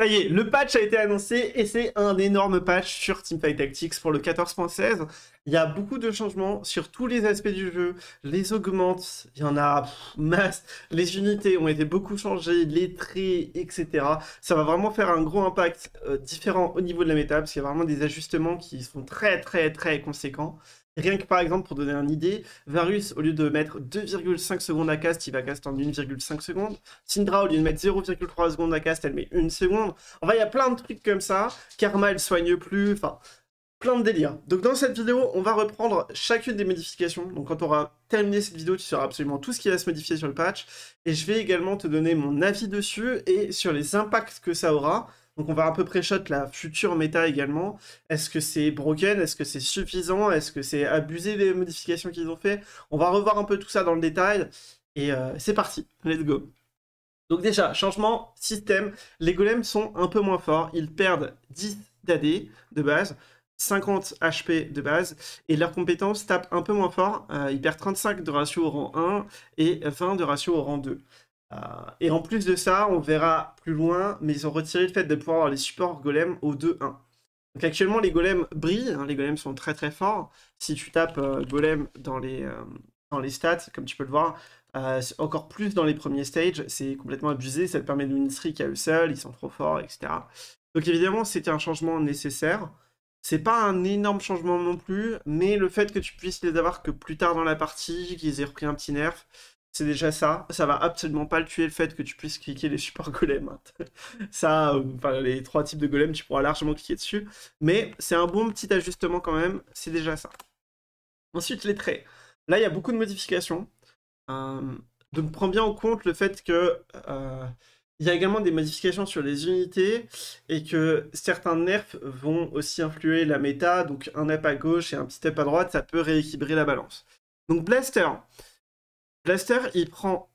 Ça y est, le patch a été annoncé et c'est un énorme patch sur Teamfight Tactics pour le 14.16. Il y a beaucoup de changements sur tous les aspects du jeu. Les augmentes, il y en a masse. Les unités ont été beaucoup changées, les traits, etc. Ça va vraiment faire un gros impact euh, différent au niveau de la méta parce qu'il y a vraiment des ajustements qui sont très très très conséquents. Rien que par exemple, pour donner une idée, Varus, au lieu de mettre 2,5 secondes à cast, il va cast en 1,5 secondes. Syndra, au lieu de mettre 0,3 secondes à cast, elle met 1 seconde. Enfin, il y a plein de trucs comme ça. Karma, elle soigne plus. Enfin, plein de délires. Donc, dans cette vidéo, on va reprendre chacune des modifications. Donc, quand on aura terminé cette vidéo, tu sauras absolument tout ce qui va se modifier sur le patch. Et je vais également te donner mon avis dessus et sur les impacts que ça aura. Donc on va à peu près shot la future méta également. Est-ce que c'est broken Est-ce que c'est suffisant Est-ce que c'est abusé des modifications qu'ils ont fait On va revoir un peu tout ça dans le détail. Et euh, c'est parti, let's go. Donc déjà, changement, système, les golems sont un peu moins forts, ils perdent 10 d'AD de base, 50 HP de base, et leurs compétences tapent un peu moins fort, euh, ils perdent 35 de ratio au rang 1 et 20 de ratio au rang 2. Euh, et en plus de ça, on verra plus loin, mais ils ont retiré le fait de pouvoir avoir les supports golems au 2-1. Donc actuellement, les golems brillent, hein, les golems sont très très forts. Si tu tapes euh, golem dans les, euh, dans les stats, comme tu peux le voir, encore plus dans les premiers stages, c'est complètement abusé, ça te permet de win à eux seuls, ils sont trop forts, etc. Donc évidemment, c'était un changement nécessaire. C'est pas un énorme changement non plus, mais le fait que tu puisses les avoir que plus tard dans la partie, qu'ils aient repris un petit nerf, c'est déjà ça. Ça va absolument pas le tuer le fait que tu puisses cliquer les supports golems. Hein. ça, euh, les trois types de golems, tu pourras largement cliquer dessus. Mais c'est un bon petit ajustement quand même, c'est déjà ça. Ensuite, les traits. Là, il y a beaucoup de modifications. Euh, donc, prends bien en compte le fait que euh, il y a également des modifications sur les unités et que certains nerfs vont aussi influer la méta. Donc, un app à gauche et un petit up à droite, ça peut rééquilibrer la balance. Donc, Blaster. Blaster, il prend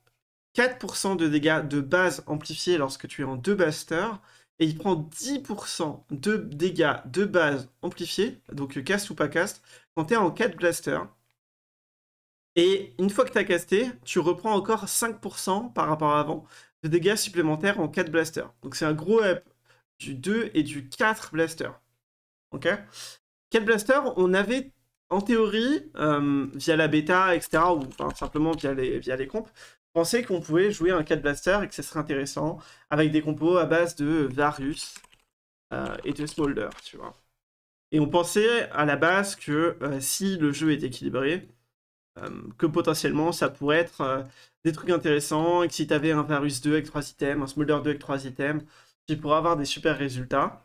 4% de dégâts de base amplifiés lorsque tu es en 2 blaster, et il prend 10% de dégâts de base amplifiés, donc cast ou pas cast, quand tu es en 4 blaster. Et une fois que tu as casté, tu reprends encore 5% par rapport à avant de dégâts supplémentaires en 4 blaster. Donc c'est un gros up du 2 et du 4 blaster. 4 blaster, on avait en théorie, euh, via la bêta, etc., ou simplement via les, via les comps, on pensait qu'on pouvait jouer un 4 blaster et que ce serait intéressant avec des compos à base de Varus euh, et de Smolder, tu vois. Et on pensait à la base que euh, si le jeu est équilibré, que potentiellement ça pourrait être des trucs intéressants et que si tu avais un Varus 2 avec 3 items, un Smolder 2 avec 3 items, tu pourrais avoir des super résultats.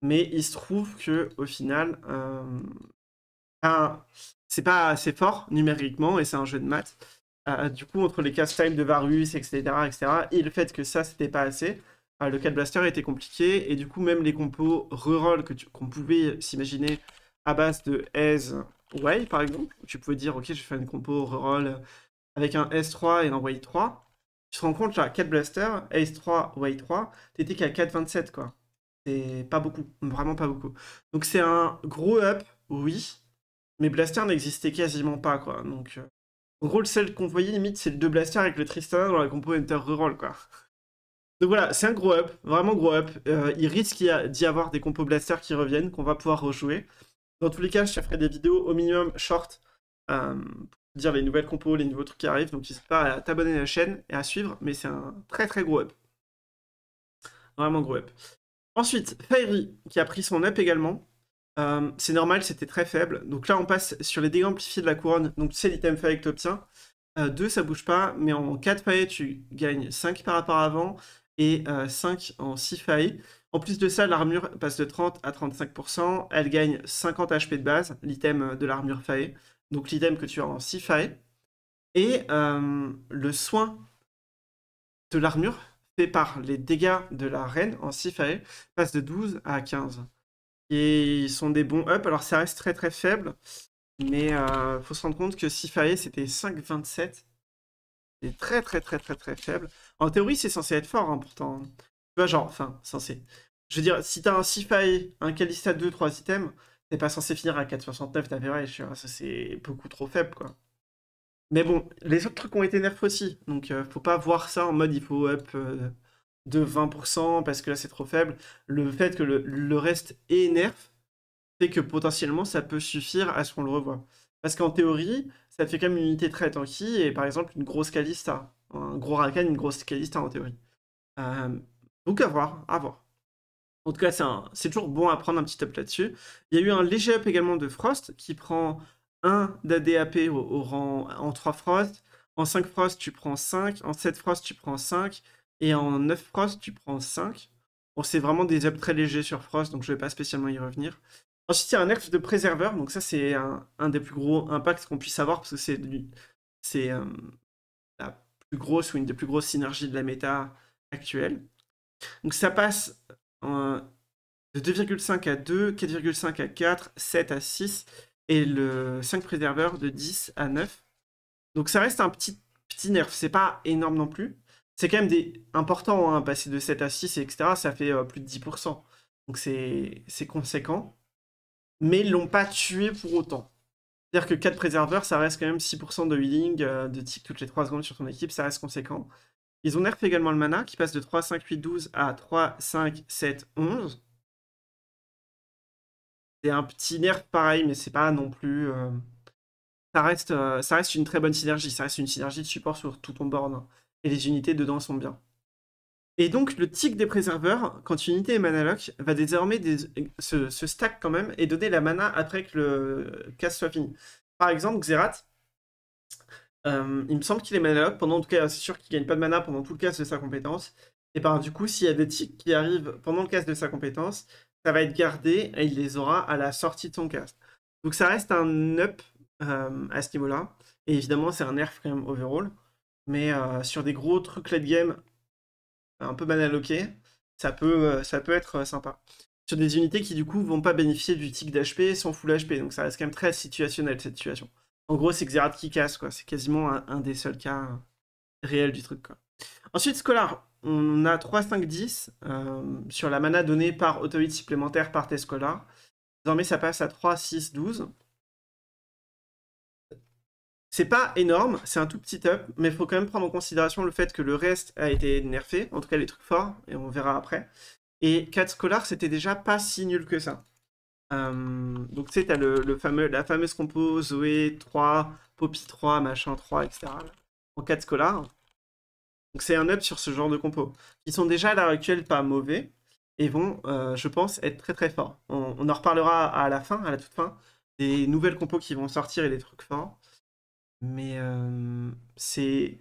Mais il se trouve que au final, c'est pas assez fort numériquement et c'est un jeu de maths. Euh, du coup, entre les cast time de Varus, etc., etc., et le fait que ça, c'était pas assez, euh, le 4 Blaster était compliqué. Et du coup, même les compos reroll que qu'on pouvait s'imaginer à base de s Way, par exemple, tu pouvais dire, ok, je fais une compo reroll avec un S3 et un Way 3. Tu te rends compte, là, 4 Blaster, S3, Way 3, t'étais qu'à 4,27, quoi. C'est pas beaucoup, vraiment pas beaucoup. Donc c'est un gros up, oui, mais Blaster n'existait quasiment pas, quoi. Donc, euh, en gros, celle qu'on voyait limite, c'est le 2 Blaster avec le tristan dans la compo Enter Rural. quoi. Donc voilà, c'est un gros up, vraiment gros up. Euh, il risque d'y avoir des compos Blaster qui reviennent, qu'on va pouvoir rejouer. Dans tous les cas, je ferai des vidéos au minimum short euh, pour dire les nouvelles compos, les nouveaux trucs qui arrivent. Donc n'hésite pas à t'abonner à la chaîne et à suivre, mais c'est un très très gros up. Vraiment gros up. Ensuite, Fairy qui a pris son up également. Euh, c'est normal, c'était très faible. Donc là, on passe sur les dégâts amplifiés de la couronne. Donc c'est l'item faillé que tu obtiens. 2, ça bouge pas, mais en 4 failles, tu gagnes 5 par rapport à avant et 5 euh, en 6 failles. En plus de ça, l'armure passe de 30 à 35%. Elle gagne 50 HP de base, l'item de l'armure faillée. Donc l'item que tu as en 6 failles. Et euh, le soin de l'armure fait par les dégâts de la reine en 6 failles passe de 12 à 15. Et ils sont des bons up. Alors ça reste très très faible. Mais euh, faut se rendre compte que si c'était 5,27, c'est très très très très très faible. En théorie, c'est censé être fort hein, pourtant. Tu vois, genre, enfin, censé. Je veux dire, si t'as un Sifae, un Calista 2, 3 items, t'es pas censé finir à 4,69 verrai Ça c'est beaucoup trop faible quoi. Mais bon, les autres trucs ont été nerfs aussi. Donc euh, faut pas voir ça en mode il faut up. Euh, de 20% parce que là c'est trop faible, le fait que le, reste reste nerf, c'est que potentiellement ça peut suffire à ce qu'on le revoit Parce qu'en théorie, ça fait quand même une unité très tanky et par exemple une grosse Calista, un gros Rakan, une grosse Calista en théorie. Euh, donc à voir, à voir. En tout cas, c'est, toujours bon à prendre un petit up là-dessus. Il y a eu un léger up également de Frost qui prend 1 d'ADAP en 3 Frost. En 5 Frost, tu prends 5. En 7 Frost, tu prends 5. Et en 9 Frost, tu prends 5. Bon, c'est vraiment des ups très légers sur Frost, donc je ne vais pas spécialement y revenir. Ensuite, il y a un nerf de préserveur, donc ça, c'est un, des plus gros impacts qu'on puisse avoir, parce que c'est euh, la plus grosse ou une des plus grosses synergies de la méta actuelle. Donc ça passe de 2,5 à 2, 4,5 à 4, 7 à 6, et le 5 préserveur de 10 à 9. Donc ça reste un petit, petit nerf, c'est pas énorme non plus c'est quand même des, important, hein, passer de 7 à 6, etc. Ça fait euh, plus de 10%. Donc c'est conséquent. Mais ils l'ont pas tué pour autant. C'est-à-dire que 4 préserveurs, ça reste quand même 6% de healing euh, de tick toutes les 3 secondes sur ton équipe, ça reste conséquent. Ils ont nerf également le mana qui passe de 3, 5, 8, 12 à 3, 5, 7, 11. C'est un petit nerf pareil, mais c'est pas non plus. Euh, ça, reste, ça reste une très bonne synergie. Ça reste une synergie de support sur tout ton board. Hein et les unités dedans sont bien. Et donc le tick des préserveurs, quand une unité est mana lock va désormais se, stack quand même et donner la mana après que le cast soit fini. Par exemple, Xerath, euh, il me semble qu'il est manaloque, pendant, en tout cas, c'est sûr qu'il gagne pas de mana pendant tout le cast de sa compétence. Et par du coup, s'il y a des ticks qui arrivent pendant le casse de sa compétence, ça va être gardé et il les aura à la sortie de son cast. Donc ça reste un up euh, à ce niveau-là. Et évidemment, c'est un nerf quand overall mais euh, sur des gros trucs late game un peu mal ça peut, euh, ça peut être euh, sympa. Sur des unités qui du coup vont pas bénéficier du tick d'HP sans full HP, donc ça reste quand même très situationnel cette situation. En gros, c'est Xerath qui casse, quoi. C'est quasiment un, des seuls cas réels du truc, Ensuite, Scolar, on a 3, 5, 10 sur la mana donnée par auto-hit supplémentaire par tes Scolar. Désormais, ça passe à 3, 6, 12. C'est pas énorme, c'est un tout petit up, mais il faut quand même prendre en considération le fait que le reste a été nerfé, en tout cas les trucs forts, et on verra après. Et 4 scolars, c'était déjà pas si nul que ça. Euh, donc tu sais, t'as le, fameux, la fameuse compo Zoé 3, Poppy 3, machin 3, etc. En 4 scolars. Donc c'est un up sur ce genre de compo. Ils sont déjà à l'heure actuelle pas mauvais, et vont, euh, je pense, être très très forts. On, on en reparlera à la fin, à la toute fin, des nouvelles compos qui vont sortir et des trucs forts. Mais euh, c'est.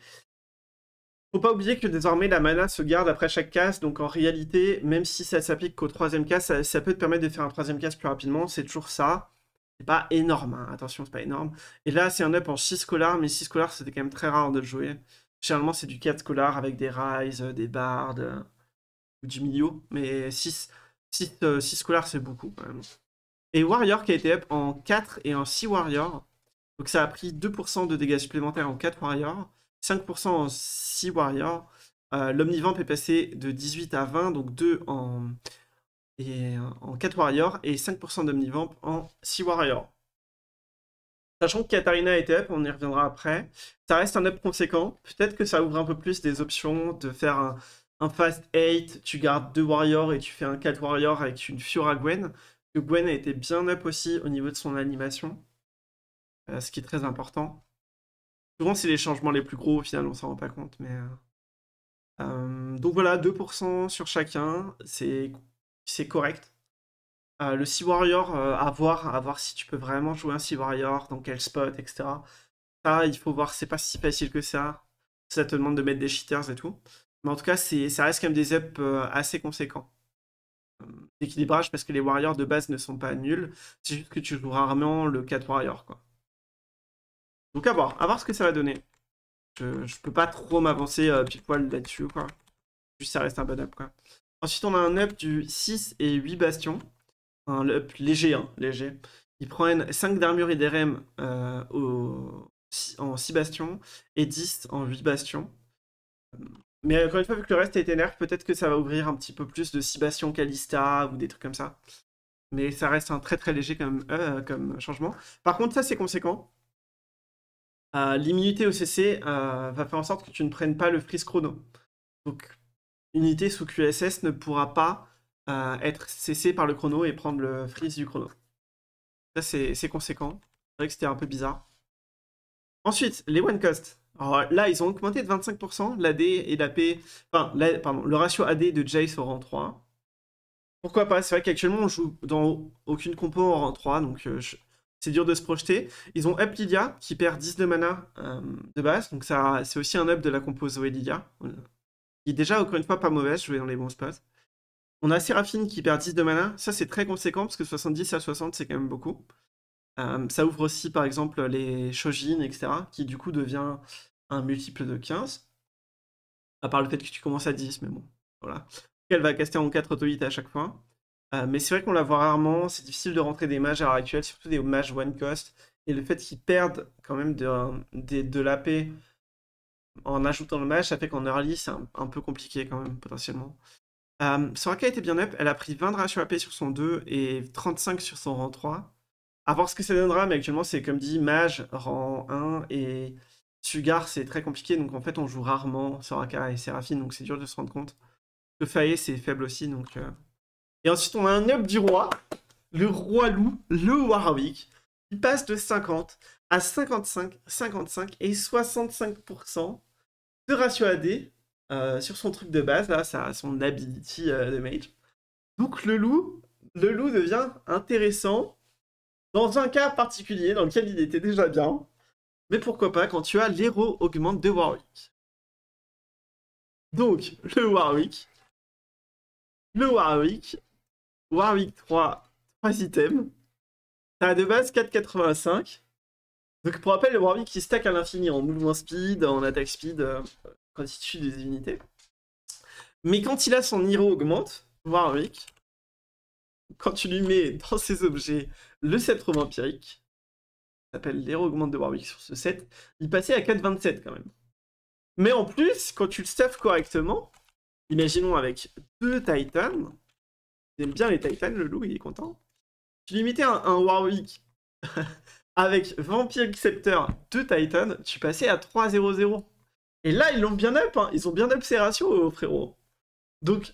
Faut pas oublier que désormais la mana se garde après chaque casse, donc en réalité, même si ça s'applique qu'au troisième casse, ça, peut te permettre de faire un troisième casse plus rapidement, c'est toujours ça. C'est pas énorme, hein. attention, c'est pas énorme. Et là, c'est un up en 6 scolars. mais 6 scolars, c'était quand même très rare de le jouer. Généralement, c'est du 4 scolars avec des Rise, des Bards, ou du milieu. mais 6, 6, euh, c'est beaucoup quand même. Et Warrior qui a été up en 4 et en 6 Warrior. Donc ça a pris 2% de dégâts supplémentaires en 4 warriors, 5% en 6 warriors. Euh, l'omnivamp est passé de 18 à 20, donc 2 en, et, en 4 warriors et 5% d'omnivamp en 6 warriors. Sachant que Katarina était up, on y reviendra après. Ça reste un up conséquent. Peut-être que ça ouvre un peu plus des options de faire un, fast 8, tu gardes 2 warriors et tu fais un 4 warrior avec une Fiora Gwen. Gwen a été bien up aussi au niveau de son animation. Euh, ce qui est très important. Souvent, c'est les changements les plus gros, au final, on s'en rend pas compte. Mais, euh, euh, donc voilà, 2% sur chacun, c'est correct. le Sea Warrior, à voir, à voir si tu peux vraiment jouer un Sea Warrior, dans quel spot, etc. Ça, il faut voir, c'est pas si facile que ça. Ça te demande de mettre des cheaters et tout. Mais en tout cas, ça reste quand même des ups assez conséquents. D'équilibrage, parce que les Warriors de base ne sont pas nuls. C'est juste que tu joues rarement le 4 Warrior, quoi. Donc à voir, à voir ce que ça va donner. Je, peux pas trop m'avancer euh, pile poil là-dessus, quoi. Juste ça reste un bon up, quoi. Ensuite, on a un up du 6 et 8 bastions. Un up léger, hein, léger. Il prend 5 d'armure et d'RM en 6 bastions et 10 en 8 bastions. Mais encore une fois, vu que le reste a été nerf, peut-être que ça va ouvrir un petit peu plus de 6 bastions Calista ou des trucs comme ça. Mais ça reste un très très léger comme, euh, comme changement. Par contre, ça c'est conséquent l'immunité au CC euh, va faire en sorte que tu ne prennes pas le freeze chrono. Donc, l'unité sous QSS ne pourra pas euh, être CC par le chrono et prendre le freeze du chrono. Ça, c'est conséquent. C'est vrai que c'était un peu bizarre. Ensuite, les one cost. là, ils ont augmenté de 25% l'AD et Enfin, pardon, le ratio AD de Jace au rang 3. Pourquoi pas C'est vrai qu'actuellement, on joue dans aucune compo en rang 3, donc euh, je, c'est dur de se projeter. Ils ont Up Lydia qui perd 10 de mana euh, de base, donc ça, c'est aussi un up de la compo Zoé Lydia, euh, qui est déjà encore une fois pas mauvaise, vais dans les bons spots. On a Seraphine qui perd 10 de mana, ça c'est très conséquent parce que 70 à 60 c'est quand même beaucoup. Euh, ça ouvre aussi par exemple les Shojin, etc., qui du coup devient un multiple de 15. À part le fait que tu commences à 10, mais bon, voilà. Elle va caster en 4 auto à chaque fois. Euh, mais c'est vrai qu'on la voit rarement. C'est difficile de rentrer des mages à l'heure actuelle, surtout des mages one cost. Et le fait qu'ils perdent quand même de, de, l'AP en ajoutant le mage, ça fait qu'en early, c'est un, peu compliqué quand même, potentiellement. Euh, Soraka était bien up. Elle a pris 20 de ratio AP sur son 2 et 35 sur son rang 3. A voir ce que ça donnera, mais actuellement, c'est comme dit, mage, rang 1 et Sugar, c'est très compliqué. Donc en fait, on joue rarement Soraka et Seraphine, donc c'est dur de se rendre compte. Le Faye, c'est faible aussi, donc. Euh, et ensuite, on a un up du roi, le roi loup, le Warwick, qui passe de 50 à 55, 55 et 65% de ratio AD euh, sur son truc de base, là, son ability euh, de mage. Donc le loup, le loup devient intéressant dans un cas particulier dans lequel il était déjà bien, mais pourquoi pas quand tu as l'héros augmente de Warwick. Donc, le Warwick. Le Warwick, Warwick 3, 3 items. T'as de base 4,85. Donc pour rappel, le Warwick qui stack à l'infini en mouvement speed, en attaque speed, euh, quand il des unités. Mais quand il a son hero augmente, Warwick, quand tu lui mets dans ses objets le sceptre vampirique, ça s'appelle l'héros augmente de Warwick sur ce set, il passait à 4,27 quand même. Mais en plus, quand tu le staffes correctement, imaginons avec deux Titans, il bien les Titans, le loup, il est content. Tu limitais un, un Warwick avec Vampire Scepter, 2 Titans, tu passais à 3-0-0. Et là, ils l'ont bien up, hein. ils ont bien up ces ratios, euh, frérot. Donc,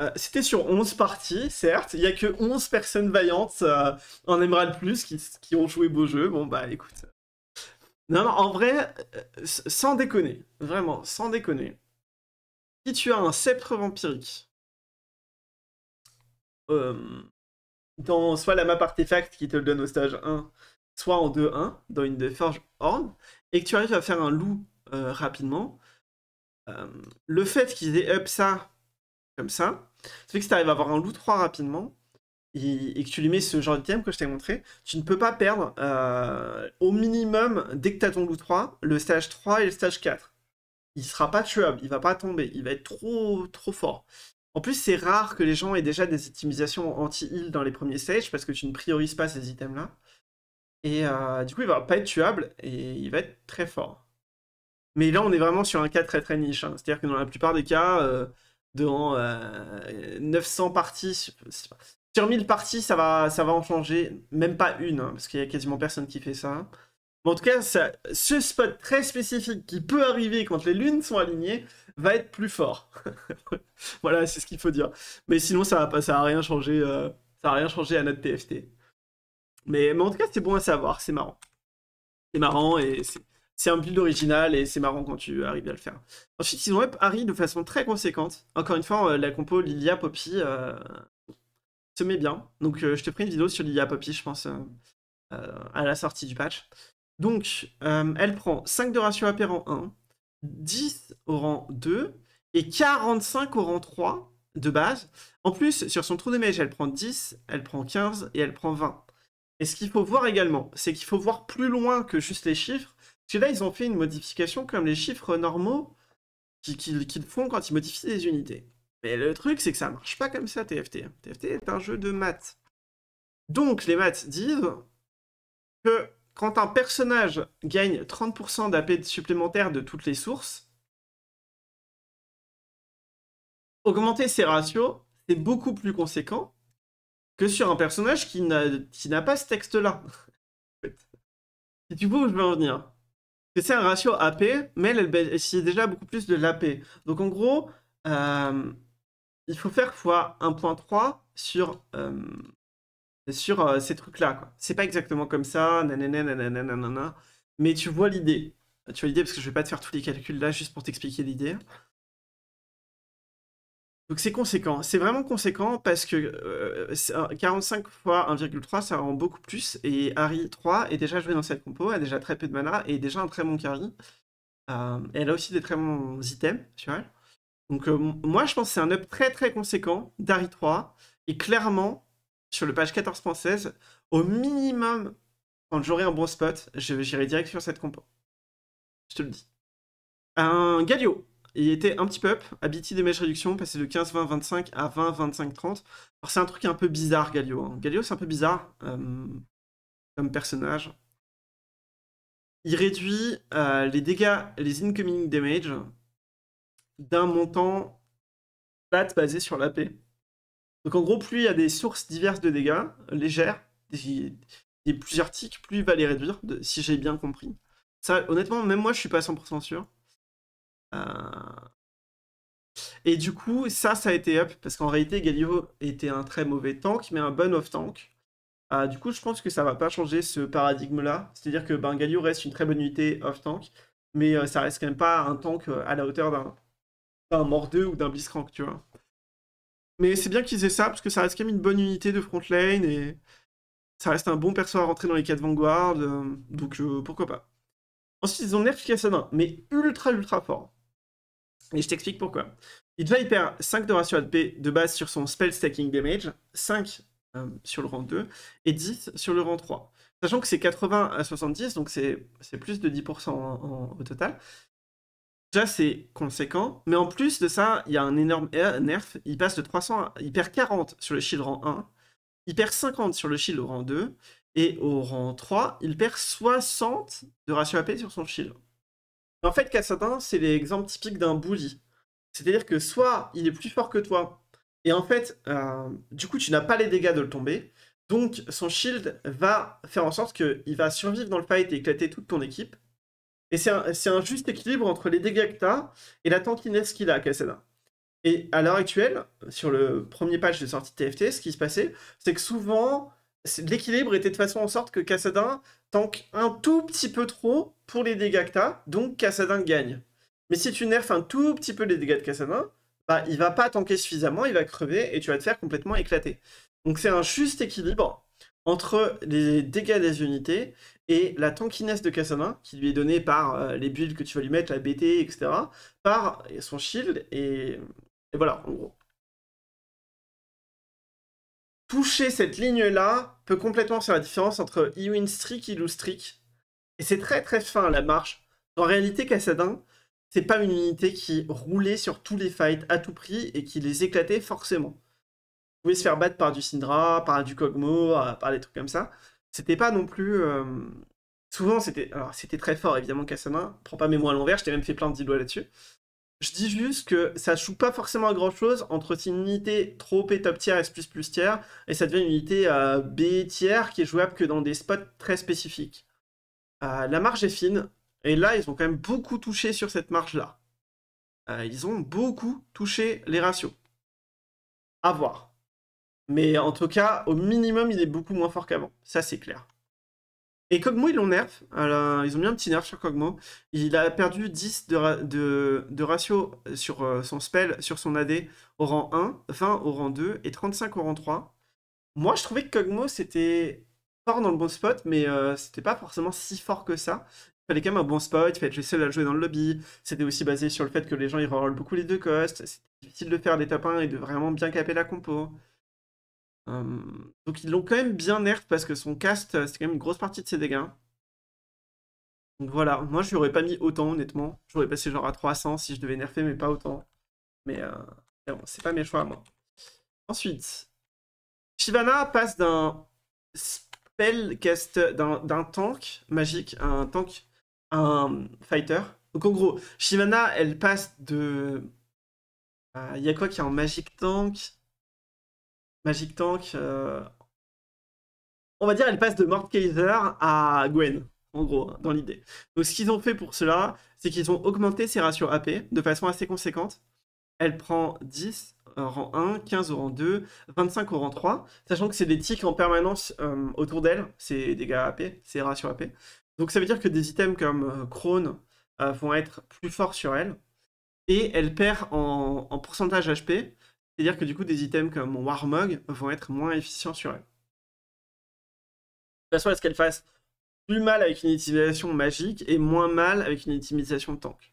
euh, c'était sur 11 parties, certes. Il n'y a que 11 personnes vaillantes euh, en Emerald Plus qui, qui, ont joué beau jeu. Bon, bah écoute. Non, non, en vrai, sans déconner, vraiment, sans déconner. Si tu as un sceptre vampirique, euh, dans soit la map artefact qui te le donne au stage 1, soit en 2-1, dans une de Forge Horn, et que tu arrives à faire un loup euh, rapidement, euh, le fait qu'ils aient up ça comme ça, ça fait que si tu arrives à avoir un loup 3 rapidement, et, que tu lui mets ce genre de thème que je t'ai montré, tu ne peux pas perdre au minimum, dès que tu as ton loup 3, le stage 3 et le stage 4. Il sera pas tuable, il va pas tomber, il va être trop trop fort. En plus, c'est rare que les gens aient déjà des optimisations anti-heal dans les premiers stages parce que tu ne priorises pas ces items-là. Et euh, du coup, il va pas être tuable et il va être très fort. Mais là, on est vraiment sur un cas très très niche. Hein. C'est-à-dire que dans la plupart des cas, euh, dans 900 euh, parties, sur 1000 parties, ça va, ça va en changer, même pas une, hein, parce qu'il y a quasiment personne qui fait ça. Hein. Mais en tout cas, ce spot très spécifique qui peut arriver quand les lunes sont alignées va être plus fort. voilà, c'est ce qu'il faut dire. Mais sinon, ça n'a ça a rien changé. Euh, ça a rien changé à notre TFT. Mais, en tout cas, c'est bon à savoir. C'est marrant. C'est marrant et c'est un build original et c'est marrant quand tu arrives à le faire. Ensuite, ils ont up Harry de façon très conséquente. Encore une fois, euh, la compo Lilia Poppy euh, se met bien. Donc, je te ferai une vidéo sur Lilia Poppy, je pense, à la sortie du patch. Donc, elle prend 5 de ratio en 1, 10 au rang 2 et 45 au rang 3 de base. En plus, sur son trou de mèche, elle prend 10, elle prend 15 et elle prend 20. Et ce qu'il faut voir également, c'est qu'il faut voir plus loin que juste les chiffres. Parce que là, ils ont fait une modification comme les chiffres normaux qu'ils font quand ils modifient les unités. Mais le truc, c'est que ça ne marche pas comme ça, TFT. TFT est un jeu de maths. Donc, les maths disent que quand un personnage gagne 30% d'AP supplémentaire de toutes les sources, augmenter ses ratios, c'est beaucoup plus conséquent que sur un personnage qui n'a pas ce texte-là. si tu veux, je vais en venir. C'est un ratio AP, mais elle, déjà beaucoup plus de l'AP. Donc en gros, euh, il faut faire x1.3 sur, euh, sur euh, ces trucs-là. C'est pas exactement comme ça, nanana, nanana, nanana, mais tu vois l'idée. Tu vois l'idée parce que je vais pas te faire tous les calculs là juste pour t'expliquer l'idée. Donc c'est conséquent, c'est vraiment conséquent parce que 45 euh, fois 1,3 ça rend beaucoup plus et Harry 3 est déjà joué dans cette compo, a déjà très peu de mana et déjà un très bon carry. Euh, elle a aussi des très bons items sur elle. Donc moi je pense c'est un up très très conséquent d'Harry 3 et clairement sur le page 14.16, au minimum, quand j'aurai un bon spot, j'irai direct sur cette compo. Je te le dis. Un Galio, il était un petit peu up, Ability Damage Réduction, passé de 15, 20, 25 à 20, 25, 30. Alors c'est un truc un peu bizarre, Galio. Hein. Galio, c'est un peu bizarre euh, comme personnage. Il réduit euh, les dégâts, les incoming damage, d'un montant basé sur la paix. Donc en gros, plus il y a des sources diverses de dégâts, légères, des, plusieurs tics, plus il va les réduire, si j'ai bien compris. Ça, honnêtement, même moi, je suis pas 100% sûr. Euh, et du coup, ça, ça a été up, parce qu'en réalité, Galio était un très mauvais tank, mais un bon off-tank. Euh, du coup, je pense que ça va pas changer ce paradigme-là. C'est-à-dire que ben, Galio reste une très bonne unité off-tank, mais euh, ça reste quand même pas un tank à la hauteur d'un Mordeux ou d'un Blitzcrank, tu vois. Mais c'est bien qu'ils aient ça, parce que ça reste quand même une bonne unité de front lane, et ça reste un bon perso à rentrer dans les 4 Vanguard, euh, donc euh, pourquoi pas. Ensuite, ils ont nerf Kassadin, mais ultra ultra fort. Et je t'explique pourquoi. Il va y perdre 5 de ratio AP de base sur son spell stacking damage, 5 euh, sur le rang 2, et 10 sur le rang 3. Sachant que c'est 80 à 70, donc c'est plus de 10% au total. Déjà, c'est conséquent, mais en plus de ça, il y a un énorme er-, nerf. Il passe de 300, à... il perd 40 sur le shield rang 1, il perd 50 sur le shield au rang 2, et au rang 3, il perd 60 de ratio AP sur son shield. En fait, Kassadin, c'est l'exemple typique d'un bully. C'est-à-dire que soit il est plus fort que toi, et en fait, euh, du coup, tu n'as pas les dégâts de le tomber, donc son shield va faire en sorte qu'il va survivre dans le fight et éclater toute ton équipe, et c'est un, juste équilibre entre les dégâts que t'as et la tankiness qu'il a, Cassadin. Et à l'heure actuelle, sur le premier patch de sortie de TFT, ce qui se passait, c'est que souvent, l'équilibre était de façon en sorte que Cassadin tank un tout petit peu trop pour les dégâts que t'as, donc Cassadin gagne. Mais si tu nerfs un tout petit peu les dégâts de Cassadin, bah, il va pas tanker suffisamment, il va crever et tu vas te faire complètement éclater. Donc c'est un juste équilibre entre les dégâts des unités et la tankiness de Cassadin, qui lui est donnée par euh, les builds que tu vas lui mettre, la BT, etc., par son shield, et, voilà, en gros. Toucher cette ligne-là peut complètement faire la différence entre E-Win Streak et lose Streak, et c'est très très fin la marche. En réalité, Kassadin, c'est pas une unité qui roulait sur tous les fights à tout prix et qui les éclatait forcément. Vous pouvez se faire battre par du Syndra, par du Kog'Maw, euh, par des trucs comme ça c'était pas non plus. Euh, souvent, c'était. Alors, c'était très fort, évidemment, Kasama. Prends pas mes mots à l'envers, je t'ai même fait plein de doigts là-dessus. Je dis juste que ça joue pas forcément à grand chose entre une unité trop et top tier, S plus tier, et ça devient une unité euh, B tier qui est jouable que dans des spots très spécifiques. Euh, la marge est fine, et là ils ont quand même beaucoup touché sur cette marge là. ils ont beaucoup touché les ratios. À voir. Mais en tout cas, au minimum, il est beaucoup moins fort qu'avant. Ça, c'est clair. Et Kogmo, ils l'ont nerf. ils ont mis un petit nerf sur Kogmo. Il a perdu 10 de, ratio sur euh, son spell, sur son AD au rang 1, 20 au rang 2 et 35 au rang 3. Moi, je trouvais que Kogmo, c'était fort dans le bon spot, mais euh, c'était pas forcément si fort que ça. Il fallait quand même un bon spot, il fallait être le seul à jouer dans le lobby. C'était aussi basé sur le fait que les gens ils rollent beaucoup les deux costes. C'était difficile de faire des tapins et de vraiment bien caper la compo. Euh, donc ils l'ont quand même bien nerf parce que son cast, euh, c'est quand même une grosse partie de ses dégâts. Donc voilà, moi je aurais pas mis autant honnêtement. J'aurais passé genre à 300 si je devais nerfer, mais pas autant. Mais euh, c'est pas mes choix moi. Ensuite, Shivana passe d'un spell cast d'un tank magique à un tank, un fighter. Donc en gros, Shivana elle passe de. Il y a quoi qui est en magic tank Magic Tank, euh, on va dire, elle passe de Mordkaiser à Gwen, en gros, hein, dans l'idée. Donc ce qu'ils ont fait pour cela, c'est qu'ils ont augmenté ses ratios AP de façon assez conséquente. Elle prend 10 euh, au rang 1, 15 au rang 2, 25 au rang 3, sachant que c'est des tics en permanence euh, autour d'elle, c'est dégâts AP, c'est ratios AP. Donc ça veut dire que des items comme vont être plus forts sur elle, et elle perd en pourcentage HP, c'est-à-dire que du coup, des items comme Warmog vont être moins efficients sur elle. De toute façon, est-ce qu'elle fasse plus mal avec une utilisation magique et moins mal avec une utilisation tank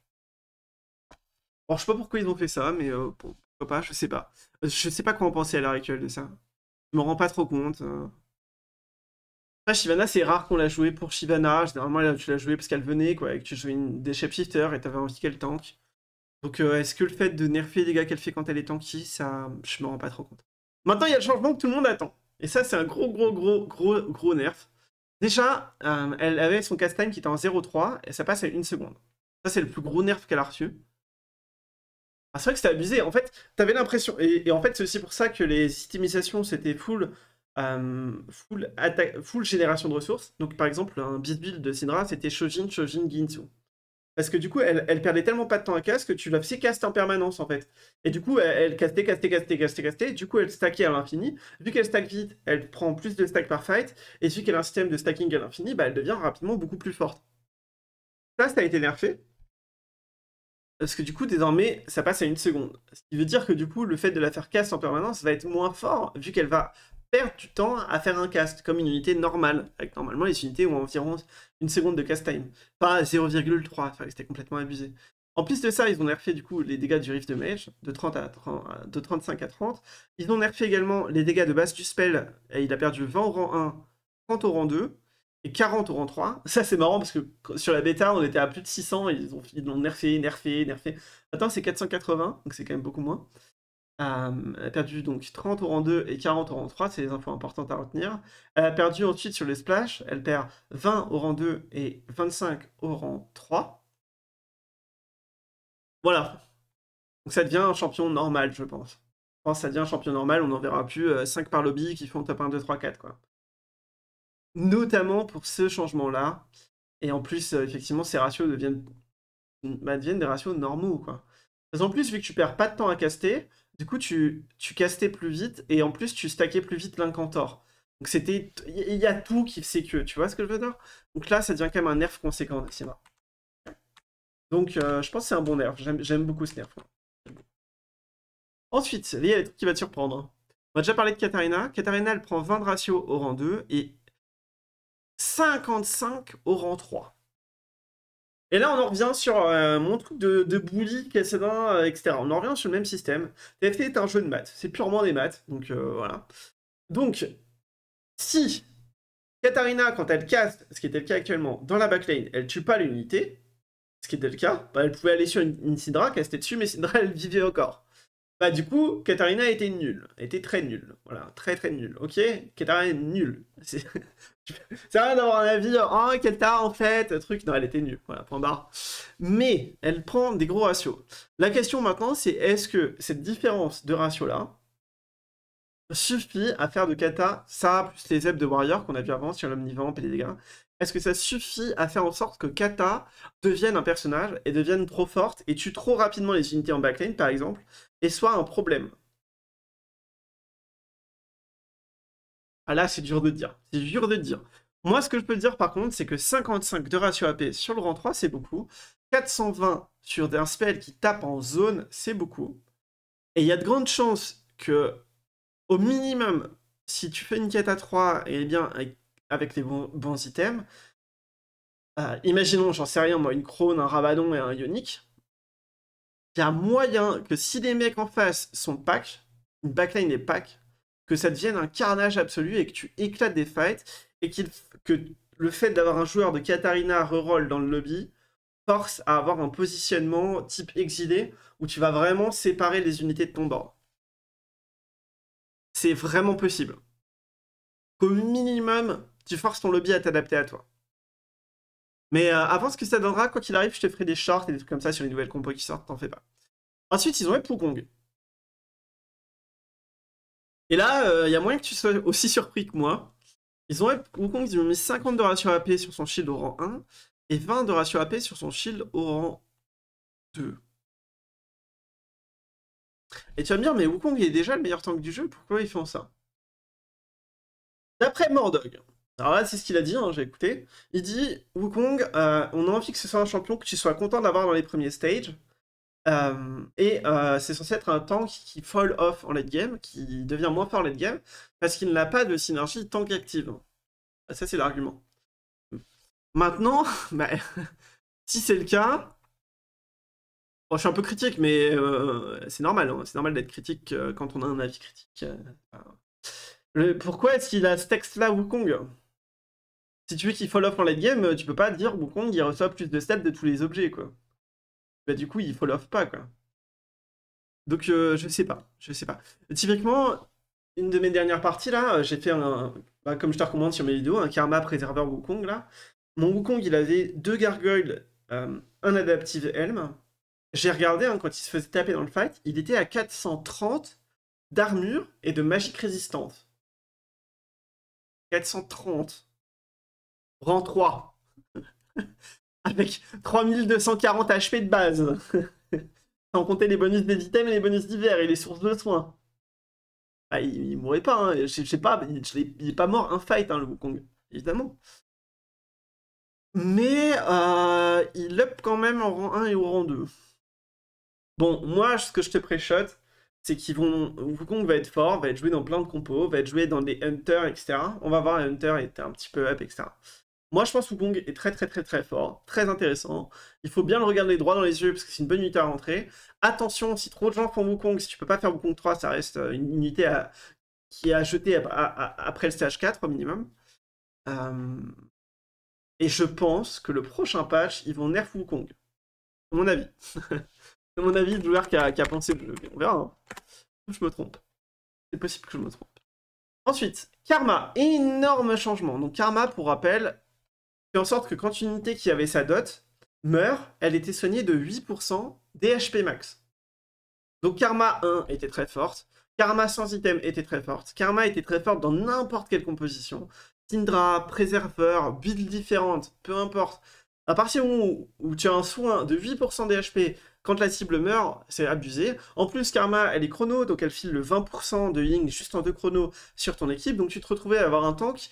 Bon, je sais pas pourquoi ils ont fait ça, mais euh, pourquoi pas, je sais pas. Euh, je sais pas comment penser à l'heure actuelle de ça. Je me rends pas trop compte. Hein. Shivana, c'est rare qu'on l'a joué pour Shivana. Généralement, tu l'as joué parce qu'elle venait, quoi, et que tu jouais une... des shapeshifters et t'avais envie qu'elle tank. Donc, euh, est-ce que le fait de nerfer les gars qu'elle fait quand elle est tanky, ça. Je me rends pas trop compte. Maintenant, il y a le changement que tout le monde attend. Et ça, c'est un gros, gros, gros, gros, gros nerf. Déjà, euh, elle avait son cast time qui était en 0,3 et ça passe à une seconde. Ça, c'est le plus gros nerf qu'elle a reçu. Ah, c'est vrai que c'était abusé. En fait, t'avais l'impression. Et, en fait, c'est aussi pour ça que les systémisations, c'était full. Euh, génération de ressources. Donc, par exemple, un build de Syndra, c'était Shojin, Shojin, Ginsu. Parce que du coup, elle, perdait tellement pas de temps à casse que tu la fais caster en permanence en fait. Et du coup, elle, castait, castait, castait, castait, castait. Du coup, elle stackait à l'infini. Vu qu'elle stack vite, elle prend plus de stack par fight. Et vu qu'elle a un système de stacking à l'infini, bah, elle devient rapidement beaucoup plus forte. Ça, ça a été nerfé. Parce que du coup, désormais, ça passe à une seconde. Ce qui veut dire que du coup, le fait de la faire casse en permanence va être moins fort, vu qu'elle va du temps à faire un cast, comme une unité normale. Avec, normalement, les unités ont environ une seconde de cast time. Pas 0,3, c'était complètement abusé. En plus de ça, ils ont nerfé du coup les dégâts du rift de mage de, 30 à 30, de 35 à 30. Ils ont nerfé également les dégâts de base du spell. Et il a perdu 20 au rang 1, 30 au rang 2 et 40 au rang 3. Ça c'est marrant parce que sur la bêta on était à plus de 600 ils ils ont nerfé, nerfé, nerfé. Attends, c'est 480 donc c'est quand même beaucoup moins. Elle euh, a perdu donc 30 au rang 2 et 40 au rang 3, c'est des infos importantes à retenir. Elle euh, a perdu ensuite sur les splash, elle perd 20 au rang 2 et 25 au rang 3. Voilà. Donc ça devient un champion normal, je pense. Je pense que ça devient un champion normal, on n'en verra plus 5 euh, par lobby qui font top 1, 2, 3, 4. Quoi. Notamment pour ce changement-là. Et en plus, effectivement, ces ratios deviennent, mm, bah, deviennent des ratios normaux. quoi. En plus, vu que tu perds pas de temps à caster, du coup, tu, castais plus vite et en plus, tu stackais plus vite l'incantor. Donc, c'était. Il y a tout qui fait que, tu vois ce que je veux dire Donc là, ça devient quand même un nerf conséquent Donc, euh, je pense que c'est un bon nerf. J'aime beaucoup ce nerf. Ensuite, il y a des trucs qui va te surprendre. On a déjà parlé de Katarina. Katarina, elle prend 20 de ratio au rang 2 et 55 au rang 3. Et là, on en revient sur euh, mon truc de, de bully, cassadin, euh, etc. On en revient sur le même système. TFT est un jeu de maths. C'est purement des maths. Donc, euh, voilà. Donc, si Katarina, quand elle casse, ce qui était le cas actuellement, dans la backlane, elle tue pas l'unité, ce qui était le cas, bah, elle pouvait aller sur une, Sidra, caster dessus, mais Sidra elle vivait encore. Bah du coup, Katarina était nulle, était très nulle, voilà, très très nulle, ok Katarina est nulle, c'est rien d'avoir un avis, oh Katar en fait, truc, non elle était nulle, voilà, point barre. Mais elle prend des gros ratios. La question maintenant c'est est-ce que cette différence de ratio là suffit à faire de Kata ça plus les zeb de Warrior qu'on a vu avant sur l'omnivamp et les dégâts, est-ce que ça suffit à faire en sorte que Kata devienne un personnage et devienne trop forte et tue trop rapidement les unités en backlane, par exemple, et soit un problème Ah là, c'est dur de dire. C'est dur de dire. Moi, ce que je peux dire, par contre, c'est que 55 de ratio AP sur le rang 3, c'est beaucoup. 420 sur un spell qui tape en zone, c'est beaucoup. Et il y a de grandes chances que, au minimum, si tu fais une quête à 3, et eh bien, avec les bons, items. Euh, imaginons, j'en sais rien, moi, une Krone, un rabadon et un Ionic. Il y a moyen que si les mecs en face sont pack, une backline est pack, que ça devienne un carnage absolu et que tu éclates des fights et que le fait d'avoir un joueur de Katarina reroll dans le lobby force à avoir un positionnement type exilé où tu vas vraiment séparer les unités de ton bord. C'est vraiment possible. Au minimum, tu forces ton lobby à t'adapter à toi. Mais euh, avant ce que ça donnera, quoi qu'il arrive, je te ferai des shorts et des trucs comme ça sur les nouvelles compos qui sortent, t'en fais pas. Ensuite, ils ont Wukong. Et là, il euh, y a moyen que tu sois aussi surpris que moi. Ils ont Wukong, ils ont mis 50 de ratio AP sur son shield au rang 1 et 20 de ratio AP sur son shield au rang 2. Et tu vas me dire, mais Wukong il est déjà le meilleur tank du jeu, pourquoi ils font ça D'après Mordog, alors là, c'est ce qu'il a dit, hein, j'ai écouté. Il dit Wukong, euh, on a envie que ce soit un champion que tu sois content d'avoir dans les premiers stages. Euh, et euh, c'est censé être un tank qui fall off en late game, qui devient moins fort en late game, parce qu'il n'a pas de synergie tank active. Ah, ça, c'est l'argument. Maintenant, bah, si c'est le cas, je suis un peu critique, mais c'est normal. Hein. c'est normal d'être critique quand on a un avis critique. pourquoi est-ce qu'il a ce texte-là, Wukong si tu veux qu'il fall off en late game, euh, tu peux pas dire Wukong il reçoit plus de stats de tous les objets quoi. Bah du coup il fall off pas quoi. Donc euh, je sais pas, je sais pas. Typiquement, une de mes dernières parties là, euh, j'ai fait un, bah, comme je te recommande sur mes vidéos, un karma préserveur Wukong là. Mon Wukong il avait deux gargoyles, un adaptive helm. J'ai regardé hein, quand il se faisait taper dans le fight, il était à 430 d'armure et de magique résistante. 430 rang 3, avec 3240 HP de base, sans compter les bonus des items et les bonus divers et les sources de soins. Ah, il, ne mourrait pas, hein. je, sais pas, il, est pas mort un fight, hein, le Wukong, évidemment. Mais euh, il up quand même en rang 1 et au rang 2. Bon, moi, ce que je te préchote, c'est qu'ils vont. Wukong va être fort, va être joué dans plein de compos, va être joué dans des Hunters, etc. On va voir les Hunters était un petit peu up, etc. Moi, je pense que est très, très, très, très fort, très intéressant. Il faut bien le regarder droit dans les yeux parce que c'est une bonne unité à rentrer. Attention, si trop de gens font Wukong, si tu peux pas faire Wukong 3, ça reste euh, une unité à... qui est à jeter après le stage 4 au minimum. Euh, et je pense que le prochain patch, ils vont nerf Wukong. À mon avis. à mon avis, le joueur qui a pensé On verra. Hein. Je me trompe. C'est possible que je me trompe. Ensuite, Karma. Énorme changement. Donc Karma, pour rappel, en sorte que quand une unité qui avait sa dot meurt, elle était soignée de 8% dhp max. Donc Karma 1 était très forte, Karma sans item était très forte, Karma était très forte dans n'importe quelle composition, Syndra, Préserveur, build différente, peu importe. À partir où, tu as un soin de 8% dhp quand la cible meurt, c'est abusé. En plus, Karma, elle est chrono, donc elle file le 20% de Ying juste en deux chrono sur ton équipe, donc tu te retrouvais à avoir un tank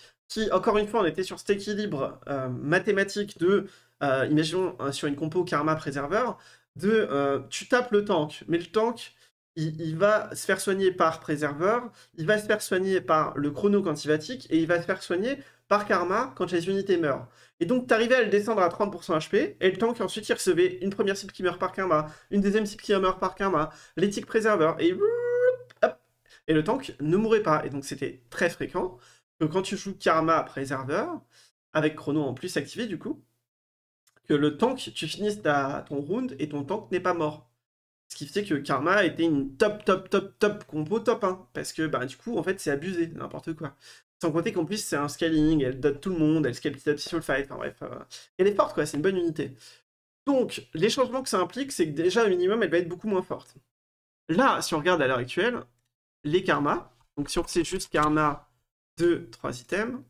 encore une fois, on était sur cet équilibre euh, mathématique de, euh, imaginons euh, sur une compo karma préserveur, de tu tapes le tank, mais le tank, il, va se faire soigner par préserveur, il va se faire soigner par le chrono quand il va et il va se faire soigner par karma quand les unités meurent. Et donc, tu t'arrivais à le descendre à 30% HP, et le tank, ensuite, il recevait une première cible qui meurt par karma, une deuxième cible qui meurt par karma, l'éthique préserveur, et... et le tank ne mourait pas. Et donc, c'était très fréquent que quand tu joues Karma Préserveur, avec chrono en plus activé du coup, que le tank, tu finisses ton round et ton tank n'est pas mort. Ce qui fait que Karma était une top, top, top, top compo top 1. parce que bah, du coup, en fait, c'est abusé, n'importe quoi. Sans compter qu'en plus, c'est un scaling, elle dot tout le monde, elle scale petit à petit sur le fight, enfin bref. Euh, elle est forte, quoi, c'est une bonne unité. Donc, les changements que ça implique, c'est que déjà, au minimum, elle va être beaucoup moins forte. Là, si on regarde à l'heure actuelle, les Karma, donc si on sait juste karma 2, 3 items,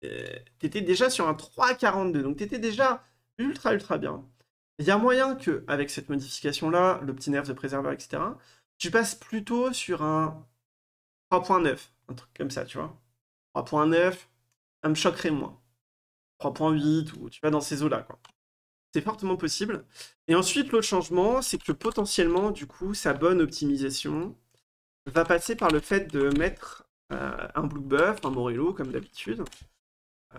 t'étais tu étais déjà sur un 3,42. Donc tu étais déjà ultra, ultra bien. Il y a moyen que, avec cette modification-là, le petit nerf de préserveur, etc., tu passes plutôt sur un 3.9, un truc comme ça, tu vois. 3.9, ça me choquerait moins. 3.8, ou tu vas dans ces eaux-là, quoi. C'est fortement possible. Et ensuite, l'autre changement, c'est que potentiellement, du coup, sa bonne optimisation va passer par le fait de mettre euh, un Blue Buff, un Morello, comme d'habitude. Euh,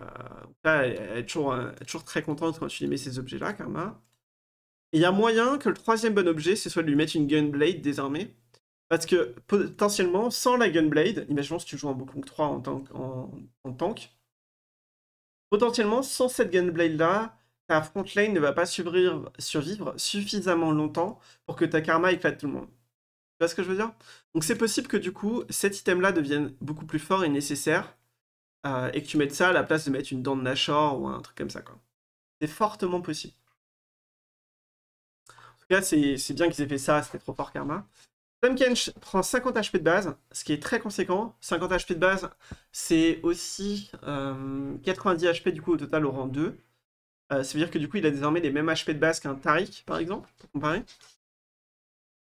euh, elle est, toujours, très contente quand tu lui mets ces objets-là, Karma. il y a moyen que le troisième bon objet, c'est soit de lui mettre une Gunblade désormais. Parce que potentiellement, sans la Gunblade, imaginons si tu joues en Bokong 3 en tank, en, tank, potentiellement, sans cette Gunblade-là, ta front lane ne va pas survivre suffisamment longtemps pour que ta karma éclate tout le monde ce que je veux dire Donc c'est possible que du coup, cet item-là devienne beaucoup plus fort et nécessaire, euh, et que tu mettes ça à la place de mettre une dent de Nashor ou un truc comme ça. quoi. C'est fortement possible. En tout cas, c'est bien qu'ils aient fait ça, c'était trop fort karma. Kench prend 50 HP de base, ce qui est très conséquent. 50 HP de base, c'est aussi 90 euh, HP du coup au total au rang 2. c'est euh, ça veut dire que du coup, il a désormais les mêmes HP de base qu'un tarik par exemple, pour